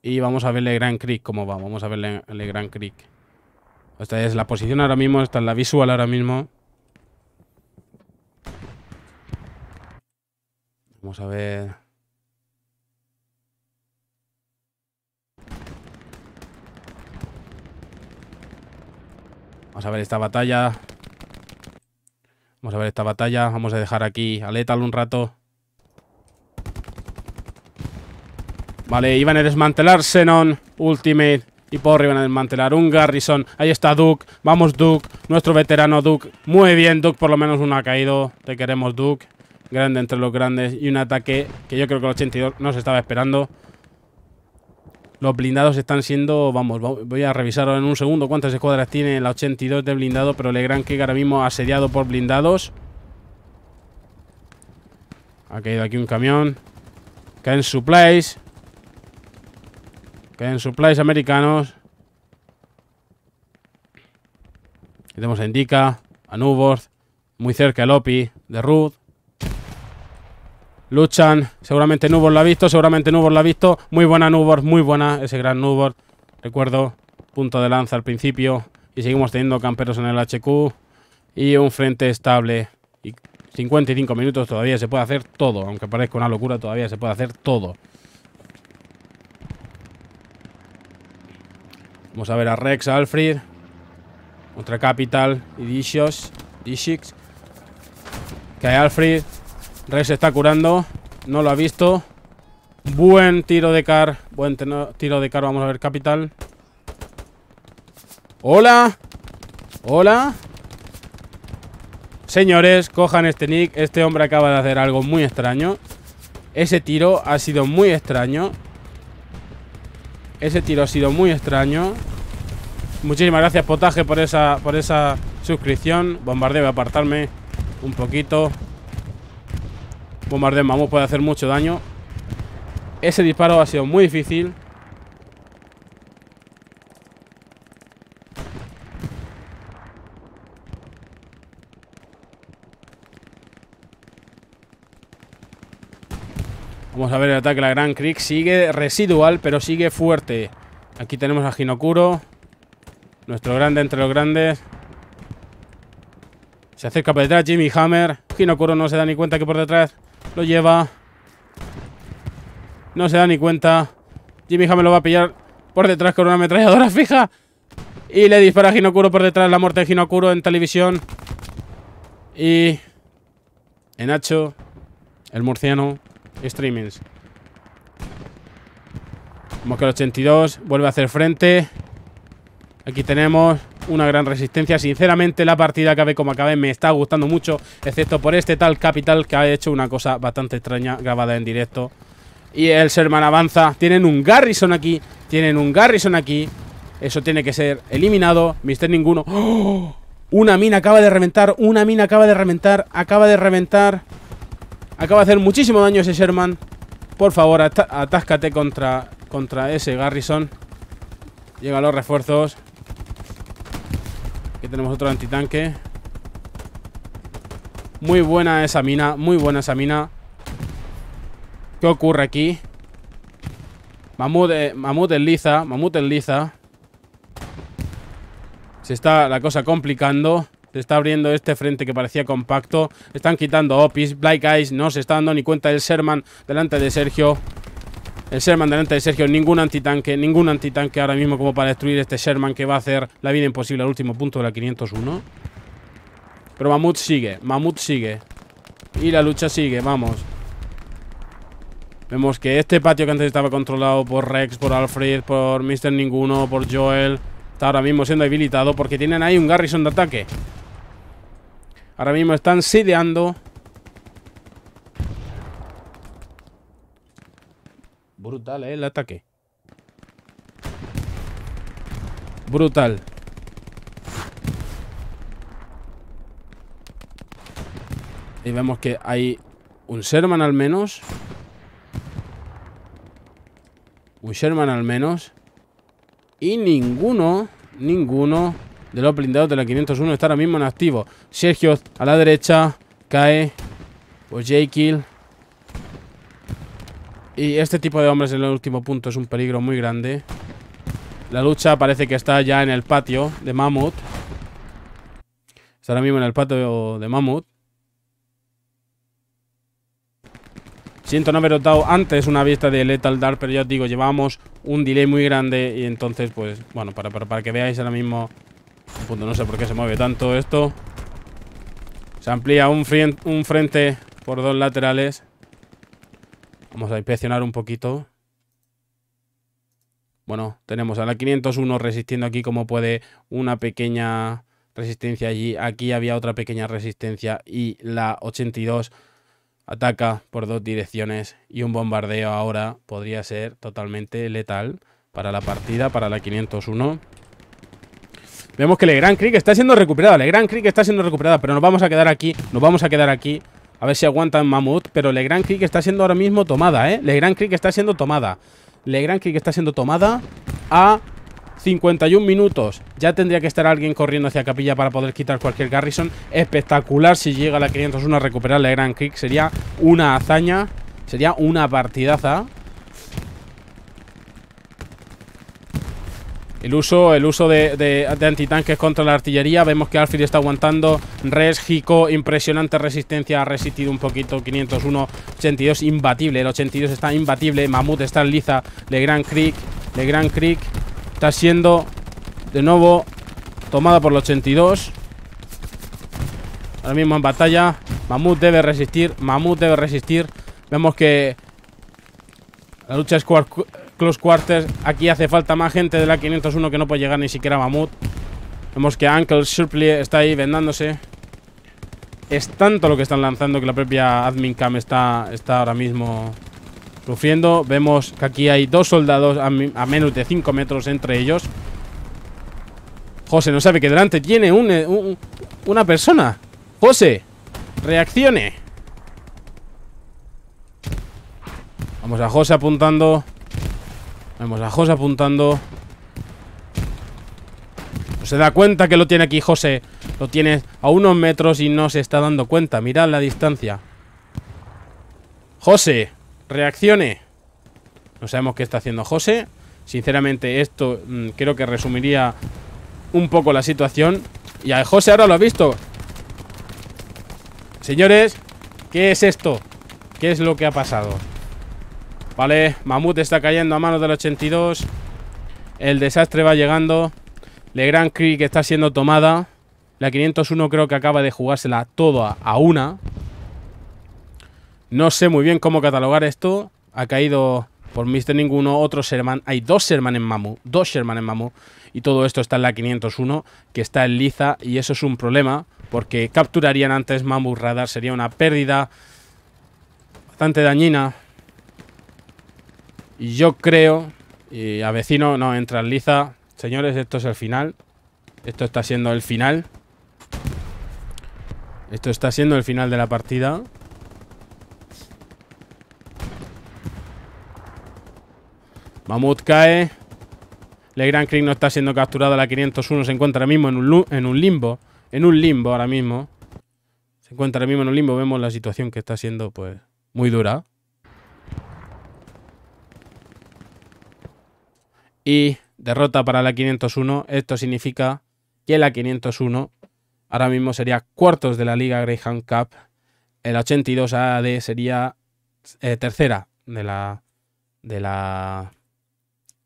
Y vamos a verle Grand Creek cómo va. Vamos a verle, Grand Creek. Esta es la posición ahora mismo. Esta es la visual ahora mismo. Vamos a ver. Vamos a ver esta batalla. Vamos a ver esta batalla. Vamos a dejar aquí a Lethal un rato. Vale, iban a desmantelar Xenon, Ultimate y Porri iban a desmantelar un Garrison. Ahí está Duke. Vamos, Duke. Nuestro veterano Duke. Muy bien, Duke. Por lo menos uno ha caído. Te queremos, Duke grande entre los grandes y un ataque que yo creo que el 82 no se estaba esperando. Los blindados están siendo, vamos, voy a revisar en un segundo cuántas escuadras tiene el 82 de blindado, pero Gran que ahora mismo asediado por blindados. Ha caído aquí un camión. Caen supplies. Caen supplies americanos. Tenemos a Indica, a Nuborth, muy cerca el Opi de Ruth. Luchan, seguramente Nubor lo ha visto, seguramente Nubor lo ha visto. Muy buena Nubor, muy buena ese gran Nubor. Recuerdo, punto de lanza al principio. Y seguimos teniendo camperos en el HQ. Y un frente estable. Y 55 minutos todavía se puede hacer todo. Aunque parezca una locura, todavía se puede hacer todo. Vamos a ver a Rex, a Alfred. Contra Capital y Dishos. Dishix. Que hay Alfred. Rey se está curando. No lo ha visto. Buen tiro de car. Buen tiro de car. Vamos a ver, Capital. Hola. Hola. Señores, cojan este nick. Este hombre acaba de hacer algo muy extraño. Ese tiro ha sido muy extraño. Ese tiro ha sido muy extraño. Muchísimas gracias, Potaje, por esa, por esa suscripción. Bombardeo, voy a apartarme un poquito. Bombardeo vamos, puede hacer mucho daño. Ese disparo ha sido muy difícil. Vamos a ver el ataque. La Gran Creek sigue residual, pero sigue fuerte. Aquí tenemos a Hinokuro. Nuestro grande entre los grandes. Se acerca por detrás Jimmy Hammer. Hinokuro no se da ni cuenta que por detrás lo lleva. No se da ni cuenta. Jimmy me lo va a pillar por detrás con una ametralladora fija. Y le dispara a Hinokuro por detrás. La muerte de Hinokuro en televisión. Y... En Nacho. El murciano. Streamings. como el 82 vuelve a hacer frente. Aquí tenemos una gran resistencia. Sinceramente, la partida que como acabe me está gustando mucho, excepto por este tal Capital que ha hecho una cosa bastante extraña grabada en directo. Y el Sherman avanza. Tienen un Garrison aquí. Tienen un Garrison aquí. Eso tiene que ser eliminado. Mister ninguno. ¡Oh! Una mina acaba de reventar. Una mina acaba de reventar. Acaba de reventar. Acaba de hacer muchísimo daño ese Sherman. Por favor, atáscate contra, contra ese Garrison. Llegan los refuerzos tenemos otro antitanque. Muy buena esa mina, muy buena esa mina. ¿Qué ocurre aquí? Mamut, eh, mamut enliza. mamut Se está la cosa complicando. Se está abriendo este frente que parecía compacto. Están quitando Opis. Black Eyes no se está dando ni cuenta del Sherman delante de Sergio el Sherman delante de Sergio. Ningún antitanque, ningún antitanque ahora mismo como para destruir este Sherman que va a hacer la vida imposible al último punto de la 501. Pero Mamut sigue, Mamut sigue. Y la lucha sigue, vamos. Vemos que este patio que antes estaba controlado por Rex, por Alfred, por Mr. Ninguno, por Joel, está ahora mismo siendo habilitado porque tienen ahí un Garrison de ataque. Ahora mismo están sedeando... Brutal, ¿eh? El ataque. Brutal. Y vemos que hay un Sherman al menos. Un Sherman al menos. Y ninguno, ninguno de los blindados de la 501 está ahora mismo en activo. Sergio a la derecha cae. por pues Jekyll. Y este tipo de hombres en el último punto es un peligro muy grande. La lucha parece que está ya en el patio de Mammoth. Está ahora mismo en el patio de Mammoth. Siento no haber notado antes una vista de Lethal Dark, pero ya os digo, llevamos un delay muy grande y entonces, pues, bueno, para, para, que veáis ahora mismo... Punto, no sé por qué se mueve tanto esto. Se amplía un, un frente por dos laterales. Vamos a inspeccionar un poquito. Bueno, tenemos a la 501 resistiendo aquí como puede una pequeña resistencia allí. Aquí había otra pequeña resistencia y la 82 ataca por dos direcciones y un bombardeo ahora podría ser totalmente letal para la partida, para la 501. Vemos que Gran Creek está siendo recuperada, Gran Creek está siendo recuperada, pero nos vamos a quedar aquí, nos vamos a quedar aquí a ver si aguantan Mamut. Pero Grand Creek está siendo ahora mismo tomada, ¿eh? Grand Creek está siendo tomada. Grand Creek está siendo tomada a 51 minutos. Ya tendría que estar alguien corriendo hacia Capilla para poder quitar cualquier Garrison. Espectacular si llega la 501 a recuperar Grand Creek. Sería una hazaña. Sería una partidaza. El uso, el uso de, antitanques contra la artillería. Vemos que Alfred está aguantando. Res, impresionante resistencia. Ha resistido un poquito. 501, 82, imbatible. El 82 está imbatible. Mamut está en liza. Grand Creek. Grand Creek está siendo de nuevo tomada por el 82. Ahora mismo en batalla. Mamut debe resistir. Mamut debe resistir. Vemos que la lucha es close quarters. Aquí hace falta más gente de la 501 que no puede llegar ni siquiera a Mamut. Vemos que Uncle Shirley está ahí vendándose. Es tanto lo que están lanzando que la propia admin cam está, está ahora mismo sufriendo. Vemos que aquí hay dos soldados a, menos de 5 metros entre ellos. José no sabe que delante tiene eh, una persona. José, reaccione. Vamos a José apuntando. Vemos a José apuntando. No se da cuenta que lo tiene aquí José. Lo tiene a unos metros y no se está dando cuenta. Mirad la distancia. José, reaccione. No sabemos qué está haciendo José. Sinceramente, esto mm, creo que resumiría un poco la situación. Y a José ahora lo ha visto. Señores, ¿qué es esto? ¿Qué es lo que ha pasado? Vale, Mamut está cayendo a manos del 82 El desastre va llegando Le Grand Creek está siendo tomada La 501 creo que acaba de jugársela toda a una No sé muy bien cómo catalogar esto Ha caído por Mister Ninguno otro Sherman Hay dos Sherman en Mamut Dos Sherman en Mamut Y todo esto está en la 501 Que está en liza Y eso es un problema Porque capturarían antes Mamut Radar Sería una pérdida Bastante dañina yo creo, y a vecino no entra en liza. Señores, esto es el final. Esto está siendo el final. Esto está siendo el final de la partida. Mamut cae. Grand Creek no está siendo capturado. La 501 se encuentra ahora mismo en un, en un limbo. En un limbo ahora mismo. Se encuentra ahora mismo en un limbo. Vemos la situación que está siendo pues muy dura. y derrota para la 501. Esto significa que la 501 ahora mismo sería cuartos de la Liga Greyhound Cup. El 82 AD sería eh, tercera de la, de la,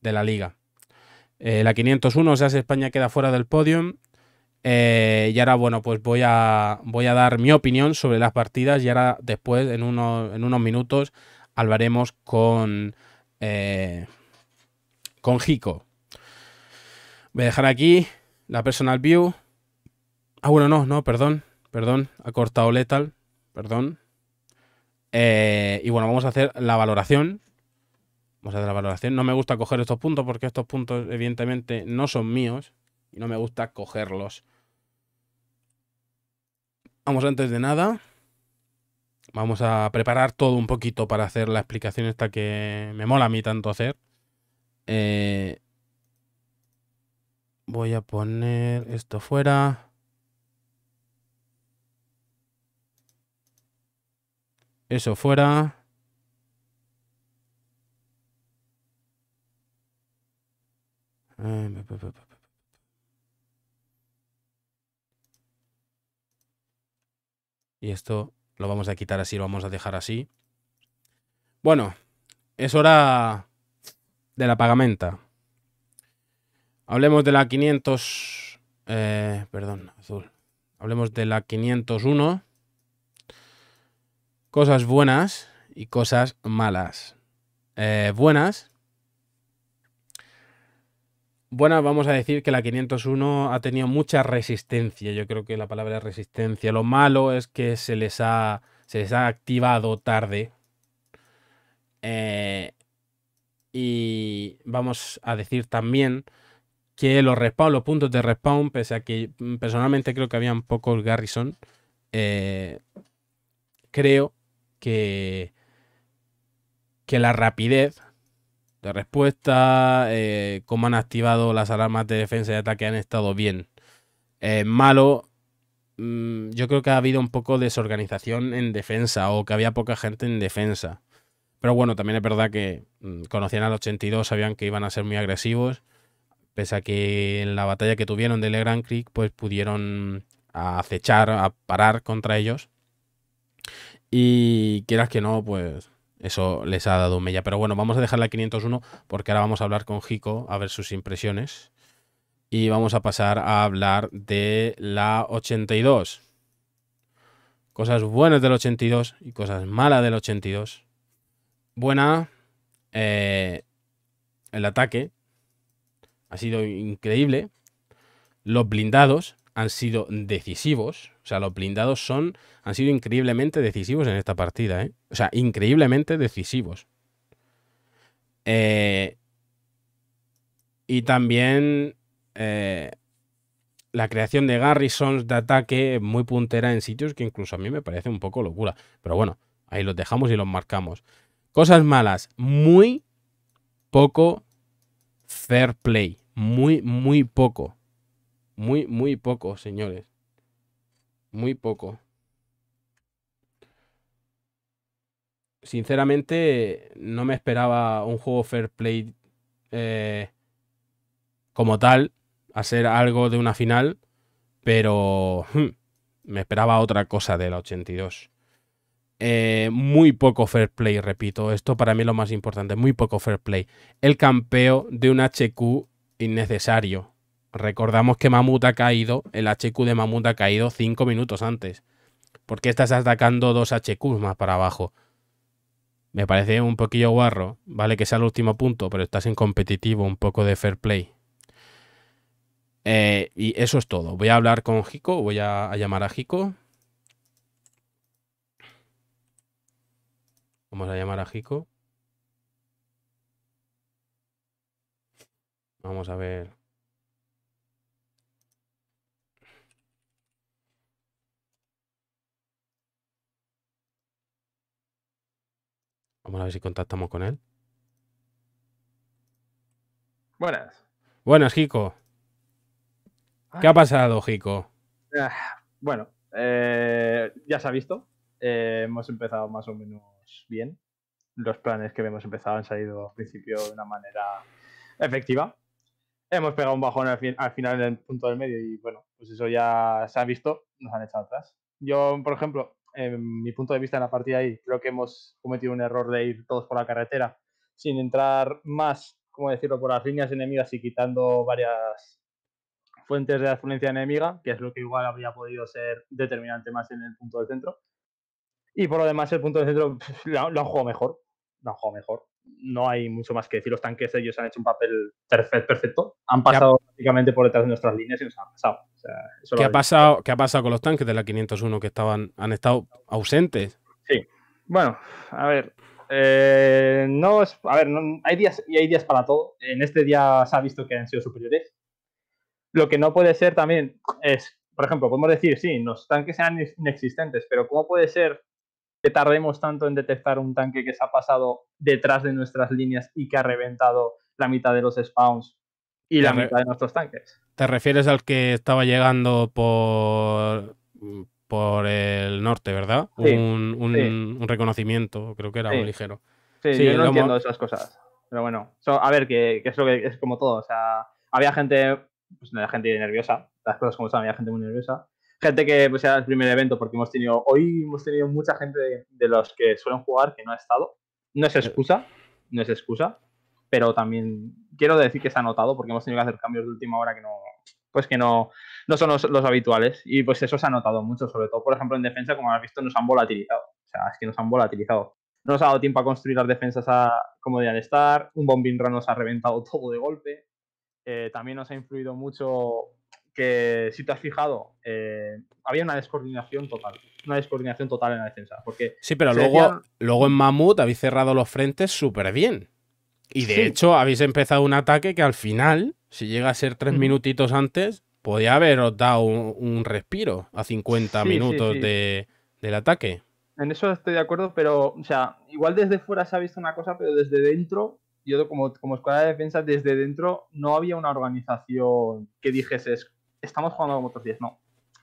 de la liga. Eh, la 501, o sea, España queda fuera del podium. Eh, y ahora, bueno, pues voy a, voy a dar mi opinión sobre las partidas y ahora después, en unos, en unos minutos, hablaremos con con Jico. Voy a dejar aquí la personal view. Ah, bueno, no, no, perdón, perdón, ha cortado letal perdón. Eh, y bueno, vamos a hacer la valoración. Vamos a hacer la valoración. No me gusta coger estos puntos porque estos puntos evidentemente no son míos y no me gusta cogerlos. Vamos antes de nada. Vamos a preparar todo un poquito para hacer la explicación esta que me mola a mí tanto hacer. Eh, voy a poner esto fuera. Eso fuera. Y esto lo vamos a quitar así, lo vamos a dejar así. Bueno, es hora de la pagamenta. Hablemos de la 500... Eh, perdón, azul. Hablemos de la 501. Cosas buenas y cosas malas. Eh, buenas. Buenas, vamos a decir que la 501 ha tenido mucha resistencia. Yo creo que la palabra resistencia. Lo malo es que se les ha, se les ha activado tarde. Eh, y vamos a decir también que los puntos de respawn, pese a que mm, personalmente creo que había un poco el Garrison, eh, creo que, que la rapidez de respuesta, eh, cómo han activado las alarmas de defensa y ataque han estado bien. Eh, malo, mm, yo creo que ha habido un poco de desorganización en defensa o que había poca gente en defensa. Pero bueno, también es verdad que mm, conocían al 82, sabían que iban a ser muy agresivos, pese a que en la batalla que tuvieron de Le Grand Creek, pues pudieron acechar, a parar contra ellos. Y quieras que no, pues eso les ha dado mella. Pero bueno, vamos a dejar la 501 porque ahora vamos a hablar con Hiko a ver sus impresiones. Y vamos a pasar a hablar de la 82. Cosas buenas del 82 y cosas malas del 82 buena. Eh, el ataque ha sido increíble. Los blindados han sido decisivos. O sea, los blindados son, han sido increíblemente decisivos en esta partida. ¿eh? O sea, increíblemente decisivos. Eh, y también la creación de garrisons de ataque muy puntera en sitios que incluso a mí me parece un poco locura. Pero bueno, ahí los dejamos y los marcamos. Cosas malas, muy poco fair play. Muy, muy poco. Muy, muy poco, señores. Muy poco. Sinceramente, no me esperaba un juego fair play eh, como tal, a ser algo de una final, pero hmm, me esperaba otra cosa de la 82. Eh, muy poco fair play, repito. Esto para mí es lo más importante, muy poco fair play. El campeo de un HQ innecesario. Recordamos que Mamut ha caído, el HQ de Mamut ha caído 5 minutos antes. ¿Por qué estás atacando dos HQs más para abajo? Me parece un poquillo guarro. Vale que sea el último punto, pero estás en competitivo, un poco de fair play. Eh, y eso es todo. Voy a hablar con Hiko voy a, llamar a Hiko Vamos a llamar a Jico. Vamos a ver. Vamos a ver si contactamos con él. Buenas. Buenas, Jico. ¿Qué ha pasado, Jico? Ah, bueno, eh, ya se ha visto. Eh, hemos empezado más o menos bien. Los planes que hemos empezado han salido al principio de una manera efectiva. Hemos pegado un bajón al, al final en el punto del medio y bueno, pues eso ya se ha visto, nos han echado atrás. Yo, por ejemplo, en mi punto de vista en la partida ahí, creo que hemos cometido un error de ir todos por la carretera sin entrar más, como decirlo, por las líneas enemigas y quitando varias fuentes de afluencia enemiga, que es lo que igual habría podido ser determinante más en el punto del centro. Y por lo demás, el punto de centro lo, han jugado mejor. Lo jugado mejor. No hay mucho más que decir. Los tanques ellos han hecho un papel perfecto. Han pasado prácticamente por detrás de nuestras líneas y nos han pasado. ¿Qué, ha pasado ha pasado con los tanques de la 501 que estaban, han estado ausentes? Sí. Bueno, a ver. Eh, no es, a ver, hay días y hay días para todo. En este día se ha visto que han sido superiores. Lo que no puede ser también es, por ejemplo, podemos decir, sí, los tanques sean inexistentes, pero ¿cómo puede ser que tardemos tanto en detectar un tanque que se ha pasado detrás de nuestras líneas y que ha reventado la mitad de los spawns y la mitad de nuestros tanques. ¿Te refieres al que estaba llegando por, por el norte, verdad? un, reconocimiento, creo que era ligero. Sí, yo no entiendo esas cosas. Pero bueno, a ver, que, es que es como todo. O sea, había gente, había pues, gente nerviosa, las cosas como son, había gente muy nerviosa gente que pues, era el primer evento, porque hemos tenido, hoy hemos tenido mucha gente de, los que suelen jugar que no ha estado. No es excusa, no es excusa, pero también quiero decir que se ha notado porque hemos tenido que hacer cambios de última hora que no, pues que no, no son los, habituales. Y pues eso se ha notado mucho, sobre todo, por ejemplo, en defensa, como has visto, nos han volatilizado. O sea, es que nos han volatilizado. No nos ha dado tiempo a construir las defensas a, como al estar. Un bombín run nos ha reventado todo de golpe. Eh, también nos ha influido mucho que si te has fijado, eh, había una descoordinación total. Una descoordinación total en la defensa. Porque sí, pero luego, luego en Mamut habéis cerrado los frentes súper bien. Y de hecho habéis empezado un ataque que al final, si llega a ser tres minutitos antes, podía haberos dado un, respiro a 50 minutos del ataque. En eso estoy de acuerdo, pero, o sea, igual desde fuera se ha visto una cosa, pero desde dentro yo como, como escuadra de defensa, desde dentro no había una organización que dijese estamos jugando motos 10, no.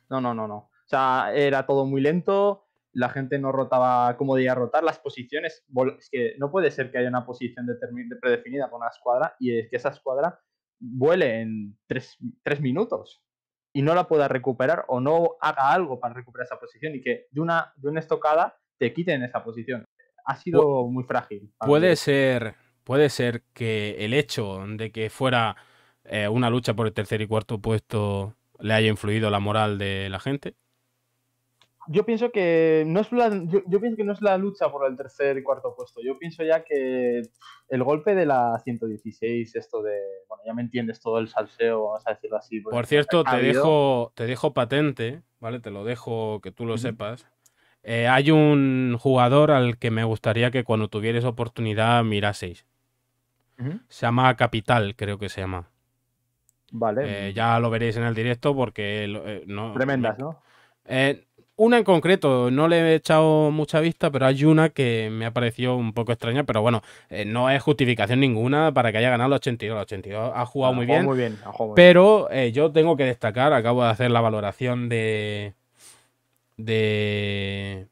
No, no, no, no. O sea, era todo muy lento, la gente no rotaba como debía rotar, las posiciones, es que no puede ser que haya una posición predefinida con una escuadra y es que esa escuadra vuele en tres minutos y no la pueda recuperar o no haga algo para recuperar esa posición y que de una, de una estocada te quiten esa posición. Ha sido muy frágil. Puede ser, puede ser que el hecho de que fuera eh, una lucha por el tercer y cuarto puesto le haya influido la moral de la gente? Yo pienso que no es la, yo, pienso que no es la lucha por el tercer y cuarto puesto. Yo pienso ya que el golpe de la 116, esto de, bueno, ya me entiendes todo el salseo, vamos a decirlo así. Pues, por cierto, te dejo, te dejo patente, ¿vale? Te lo dejo que tú lo sepas. Eh, hay un jugador al que me gustaría que cuando tuvieras oportunidad miraseis. Se llama Capital, creo que se llama. Vale. Eh, ya lo veréis en el directo porque... Eh, eh, Tremendas, ¿no? una en concreto, no le he echado mucha vista, pero hay una que me ha parecido un poco extraña, pero bueno, no es justificación ninguna para que haya ganado el 82. El 82 ha jugado, muy, bien, muy, bien, pero yo tengo que destacar, acabo de hacer la valoración de... de...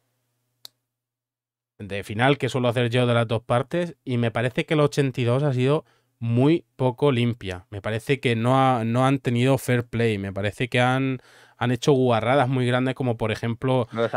de final que suelo hacer yo de las dos partes, y me parece que el 82 ha sido muy poco limpia. Me parece que no, no han tenido fair play. Me parece que han, han hecho guarradas muy grandes, como por ejemplo. Los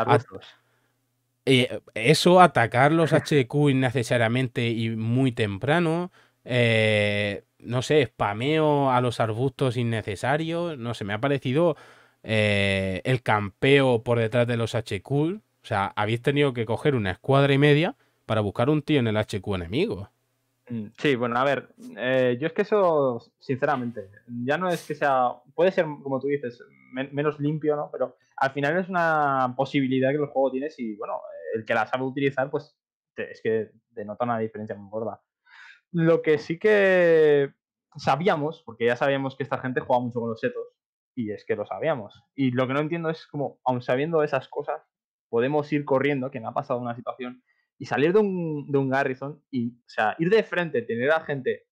eh, eso, atacar los HQ innecesariamente y muy temprano. Eh, no sé, spameo a los arbustos innecesarios. No sé, me ha parecido eh, el campeo por detrás de los HQ. O sea, habéis tenido que coger una escuadra y media para buscar un tío en el HQ enemigo. Mm, sí, bueno, a ver, eh, yo es que eso, sinceramente, ya no es que sea, puede ser, como tú dices, menos limpio, ¿no? Pero al final es una posibilidad que el juego tiene y, bueno, el que la sabe utilizar, pues es que denota una diferencia muy gorda. Lo que sí que sabíamos, porque ya sabíamos que esta gente juega mucho con los setos, y es que lo sabíamos. Y lo que no entiendo es como, aun sabiendo esas cosas, podemos ir corriendo, que me ha pasado una situación y salir de un, de un Garrison y, o sea, ir de frente, tener a gente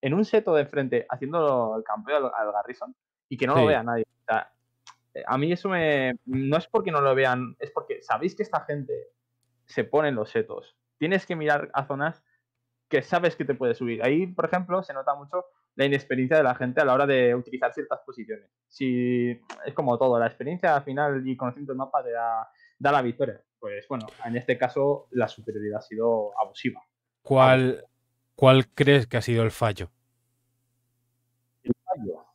en un seto de frente haciendo el campeón al, Garrison y que no lo vea nadie. Eh, a mí eso me. No es porque no lo vean, es porque sabéis que esta gente se pone en los setos. Tienes que mirar a zonas que sabes que te puedes subir. Ahí, por ejemplo, se nota mucho la inexperiencia de la gente a la hora de utilizar ciertas posiciones. Si es como todo, la experiencia al final y conociendo el mapa te da, da la victoria pues bueno, en este caso la superioridad ha sido abusiva. ¿Cuál, ¿Cuál crees que ha sido el fallo? El fallo.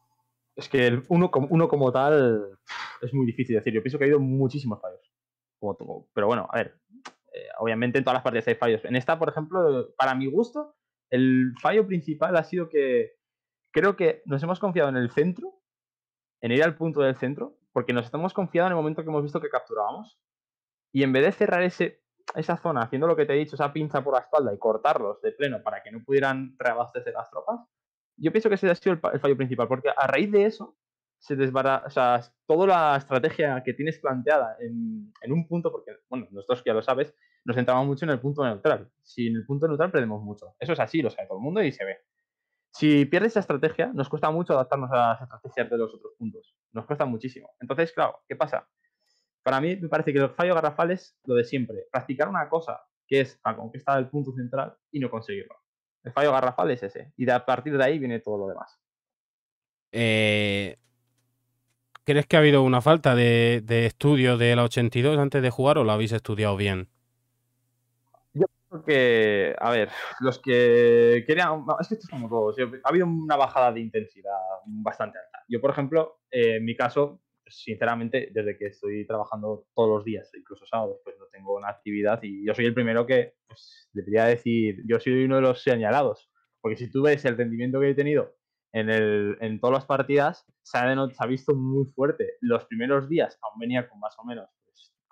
Es que uno, como tal es muy difícil decir. Yo pienso que ha habido muchísimos fallos. pero bueno, a ver. Eh, obviamente en todas las partidas hay fallos. En esta, por ejemplo, para mi gusto, el fallo principal ha sido que creo que nos hemos confiado en el centro, en ir al punto del centro, porque nos hemos confiado en el momento que hemos visto que capturábamos. Y en vez de cerrar ese, esa zona haciendo lo que te he dicho, esa pinza por la espalda y cortarlos de pleno para que no pudieran reabastecer las tropas, yo pienso que ese ha sido el, fallo principal, porque a raíz de eso se desbarata, o sea, toda la estrategia que tienes planteada en, en un punto, porque, bueno, nosotros ya lo sabes, nos centramos mucho en el punto neutral. Si en el punto neutral perdemos mucho. Eso es así, lo sabe todo el mundo y se ve. Si pierdes esa estrategia, nos cuesta mucho adaptarnos a las estrategias de los otros puntos. Nos cuesta muchísimo. Entonces, claro, ¿qué pasa? Para mí me parece que el fallo garrafal es lo de siempre, practicar una cosa que es la conquista del punto central y no conseguirlo. El fallo garrafal es ese, y a partir de ahí viene todo lo demás. Eh, ¿Crees que ha habido una falta de, estudio de la 82 antes de jugar o lo habéis estudiado bien? Yo creo que, a ver, los que querían, es que esto es como todo, ha habido una bajada de intensidad bastante alta. Yo, por ejemplo, eh, en mi caso, sinceramente, desde que estoy trabajando todos los días, incluso sábados, pues no tengo una actividad y yo soy el primero que pues, debería decir, yo soy uno de los señalados, porque si tú ves el rendimiento que he tenido en, el, en todas las partidas, se ha, visto muy fuerte. Los primeros días aún venía con más o menos,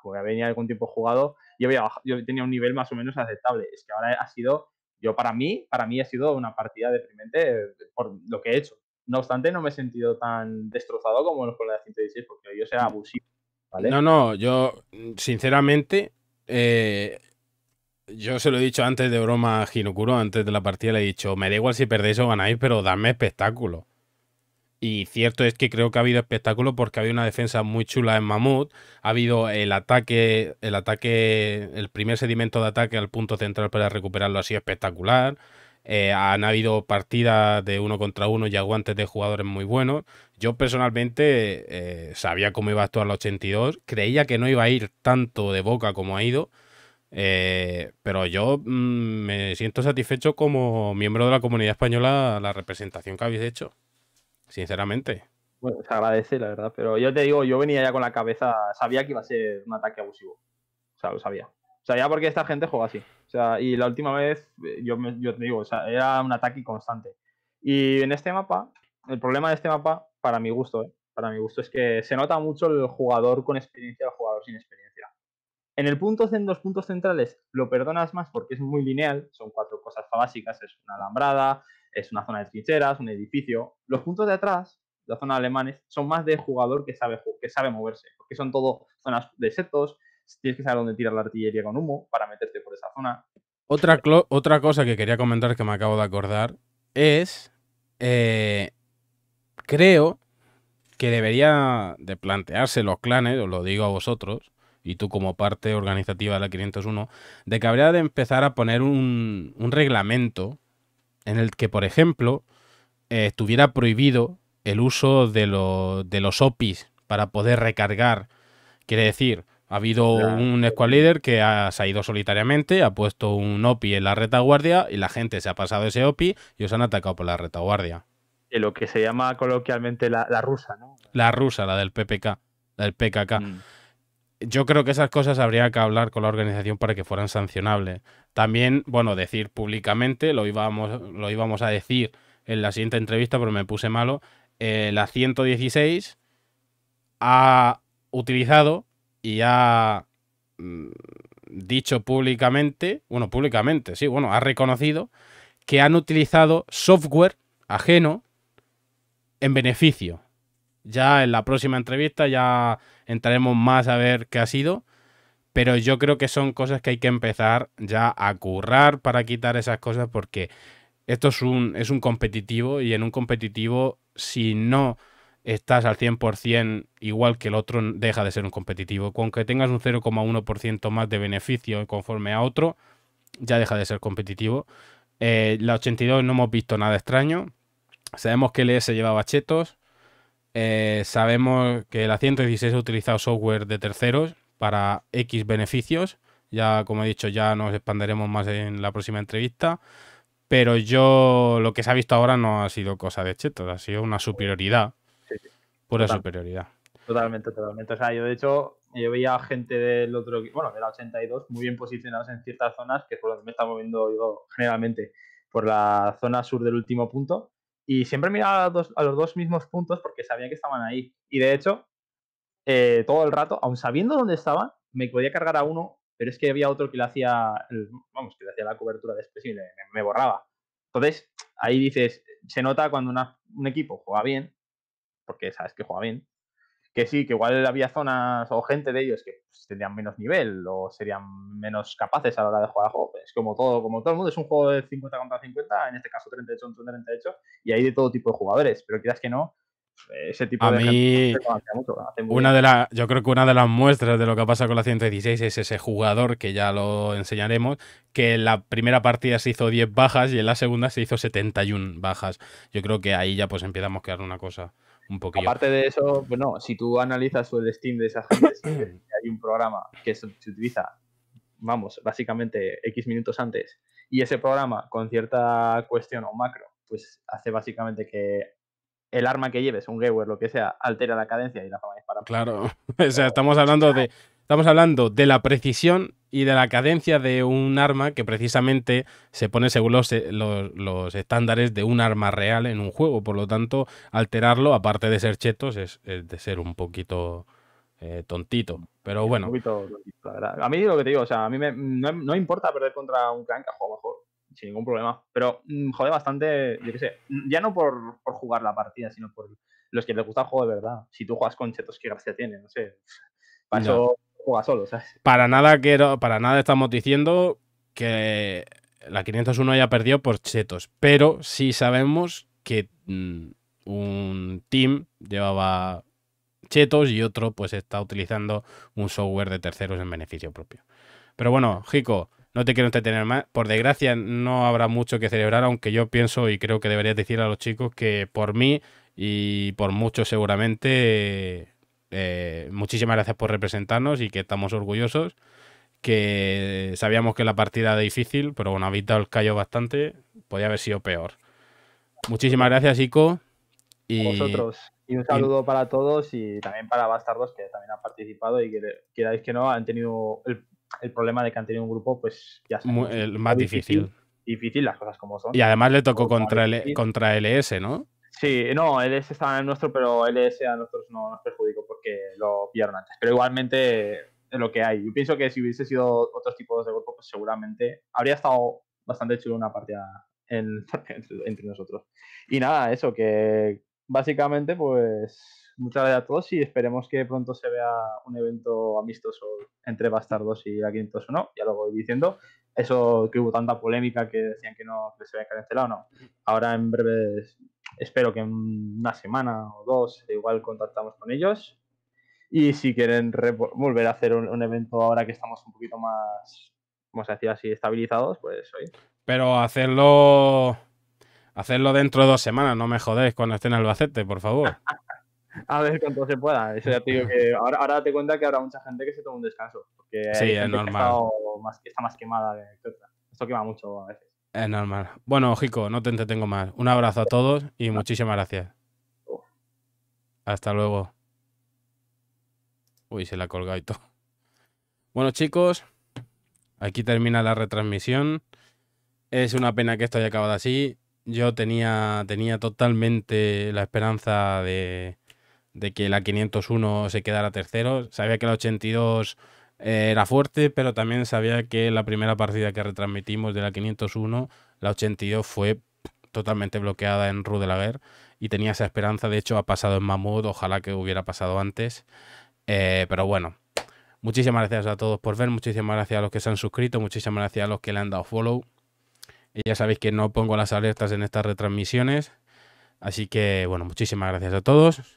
pues, venía algún tiempo jugado, yo, había yo tenía un nivel más o menos aceptable. Es que ahora ha sido, yo para mí, para mí ha sido una partida deprimente eh, por lo que he hecho no obstante, no me he sentido tan destrozado como los con la 116, porque yo sea abusivo. No, no, yo, sinceramente, eh, yo se lo he dicho antes de broma a antes de la partida, le he dicho, me da igual si perdéis o ganáis, pero dadme espectáculo. Y cierto es que creo que ha habido espectáculo porque ha habido una defensa muy chula en Mamut, ha habido el ataque, el ataque, el primer sedimento de ataque al punto central para recuperarlo así espectacular, eh, han habido partidas de uno contra uno y aguantes de jugadores muy buenos. Yo personalmente eh, sabía cómo iba a actuar la 82, creía que no iba a ir tanto de boca como ha ido, eh, pero yo mm, me siento satisfecho como miembro de la comunidad española la representación que habéis hecho, sinceramente. Bueno, se agradece, la verdad, pero yo te digo, yo venía ya con la cabeza, sabía que iba a ser un ataque abusivo, o sea, lo sabía. O sea, ya porque esta gente juega así. O sea, y la última vez, eh, yo, te digo, o sea, era un ataque constante. Y en este mapa, el problema de este mapa, para mi gusto, eh, para mi gusto, es que se nota mucho el jugador con experiencia y el jugador sin experiencia. En el punto en los puntos centrales lo perdonas más porque es muy lineal, son cuatro cosas básicas, es una alambrada, es una zona de trincheras, un edificio. Los puntos de atrás, la zona alemana, alemanes, son más de jugador que sabe, que sabe moverse, porque son todo zonas de setos, tienes que saber dónde tirar la artillería con humo para meterte por esa zona. Otra, otra cosa que quería comentar que me acabo de acordar es, eh, creo que debería de plantearse los clanes, os lo digo a vosotros, y tú como parte organizativa de la 501, de que habría de empezar a poner un, reglamento en el que, por ejemplo, eh, estuviera prohibido el uso de, de los OPIs para poder recargar. Quiere decir, ha habido un squad leader que ha, se ido solitariamente, ha puesto un OPI en la retaguardia y la gente se ha pasado ese OPI y os han atacado por la retaguardia. De lo que se llama coloquialmente la, rusa, ¿no? La rusa, la del PPK, la del PKK. Mm. Yo creo que esas cosas habría que hablar con la organización para que fueran sancionables. También, bueno, decir públicamente, lo íbamos, lo íbamos a decir en la siguiente entrevista, pero me puse malo. Eh, la 116 ha utilizado y ha mm, dicho públicamente, bueno, públicamente, sí, bueno, ha reconocido que han utilizado software ajeno en beneficio. Ya en la próxima entrevista ya entraremos más a ver qué ha sido, pero yo creo que son cosas que hay que empezar ya a currar para quitar esas cosas porque esto es un, es un competitivo y en un competitivo si no estás al 100% igual que el otro, deja de ser un competitivo. Con que tengas un 0,1% más de beneficio conforme a otro, ya deja de ser competitivo. Eh, la 82 no hemos visto nada extraño. Sabemos que LS llevaba chetos. Eh, sabemos que la 116 ha utilizado software de terceros para X beneficios. Ya, como he dicho, ya nos expanderemos más en la próxima entrevista. Pero yo lo que se ha visto ahora no ha sido cosa de chetos, ha sido una superioridad Pura la superioridad. Totalmente, totalmente. O sea, yo de hecho, yo veía gente del otro, bueno, de 82, muy bien posicionados en ciertas zonas, que por donde me está moviendo yo generalmente, por la zona sur del último punto. Y siempre miraba a, los dos mismos puntos porque sabía que estaban ahí. Y de hecho, eh, todo el rato, aun sabiendo dónde estaban, me podía cargar a uno, pero es que había otro que le hacía, vamos, que le hacía la cobertura después y me, borraba. Entonces, ahí dices, se nota cuando un equipo juega bien, porque sabes que juega bien. Que sí, que igual había zonas o gente de ellos que pues, tendrían menos nivel o serían menos capaces a la hora de jugar a juego. Es como todo, como todo el mundo, es un juego de 50 contra 50, en este caso 38 contra 38, y hay de todo tipo de jugadores, pero quizás que no, ese tipo a de mí, una de la, yo creo que una de las muestras de lo que pasa con la 116 es ese jugador que ya lo enseñaremos que en la primera partida se hizo 10 bajas y en la segunda se hizo 71 bajas yo creo que ahí ya pues empezamos a quedar una cosa un Aparte de eso, bueno, si tú analizas el Steam de esas gente, hay un programa que se utiliza, vamos, básicamente X minutos antes, y ese programa con cierta cuestión o macro, pues hace básicamente que el arma que lleves, un Gamer, lo que sea, altera la cadencia y la forma de disparar. Claro, o sea, estamos hablando de Estamos hablando de la precisión y de la cadencia de un arma que precisamente se pone según eh, los, los, estándares de un arma real en un juego. Por lo tanto, alterarlo, aparte de ser chetos, es, de ser un poquito eh, tontito. Pero bueno. Un poquito, la verdad. A mí lo que te digo, o sea, a mí no, importa perder contra un clan que ha mejor, sin ningún problema. Pero mm, jode bastante, yo qué sé, ya no por, por jugar la partida, sino por los que les gusta el juego de verdad. Si tú juegas con chetos, ¿qué gracia tiene? No sé solo, ¿sabes? Para nada, quiero, para nada estamos diciendo que la 501 haya perdido por chetos, pero sí sabemos que mm, un team llevaba chetos y otro pues está utilizando un software de terceros en beneficio propio. Pero bueno, Jico, no te quiero entretener más. Por desgracia no habrá mucho que celebrar, aunque yo pienso y creo que deberías decir a los chicos que por mí y por muchos seguramente eh, muchísimas gracias por representarnos y que estamos orgullosos. Que sabíamos que la partida era difícil, pero bueno, habita dado el callo bastante. Podía haber sido peor. Muchísimas gracias, Ico. Y... Vosotros. Y un saludo para todos y también para Bastardos, que también han participado y que, queráis que no, han tenido el, problema de que han tenido un grupo, pues ya sabemos, más difícil. difícil. las cosas como son. Y además le tocó contra, el, contra LS, ¿no? Sí, no, LS estaba en el nuestro, pero LS a nosotros no nos perjudicó porque lo pillaron antes. Pero igualmente es lo que hay. Yo pienso que si hubiese sido otros tipos de grupo, pues seguramente habría estado bastante chulo una partida en, entre nosotros. Y nada, eso, que básicamente pues muchas gracias a todos y esperemos que pronto se vea un evento amistoso entre Bastardos y la o no, ya lo voy diciendo. Eso que hubo tanta polémica que decían que no que se había o no. Ahora en breve, espero que en una semana o dos, igual contactamos con ellos. Y si quieren volver a hacer un, evento ahora que estamos un poquito más, como se decía así, estabilizados, pues hoy. Pero hacerlo hacerlo dentro de dos semanas, no me jodéis cuando esté en Albacete, por favor. a ver cuánto se pueda. Eso ya que ahora, ahora te cuenta que habrá mucha gente que se toma un descanso. Porque sí, es normal. está más quemada Esto quema mucho a veces. Es normal. Bueno, Jico, no te entretengo más. Un abrazo a todos y muchísimas gracias. Oh. Hasta luego. Uy, se la ha colgado y todo. Bueno, chicos, aquí termina la retransmisión. Es una pena que esto haya acabado así. Yo tenía, tenía totalmente la esperanza de, de que la 501 se quedara tercero. Sabía que la 82 eh, era fuerte, pero también sabía que la primera partida que retransmitimos de la 501, la 82 fue totalmente bloqueada en Rue de la y tenía esa esperanza. De hecho, ha pasado en Mamut, ojalá que hubiera pasado antes. Eh, pero bueno, muchísimas gracias a todos por ver, muchísimas gracias a los que se han suscrito, muchísimas gracias a los que le han dado follow. ya sabéis que no pongo las alertas en estas retransmisiones. Así que, bueno, muchísimas gracias a todos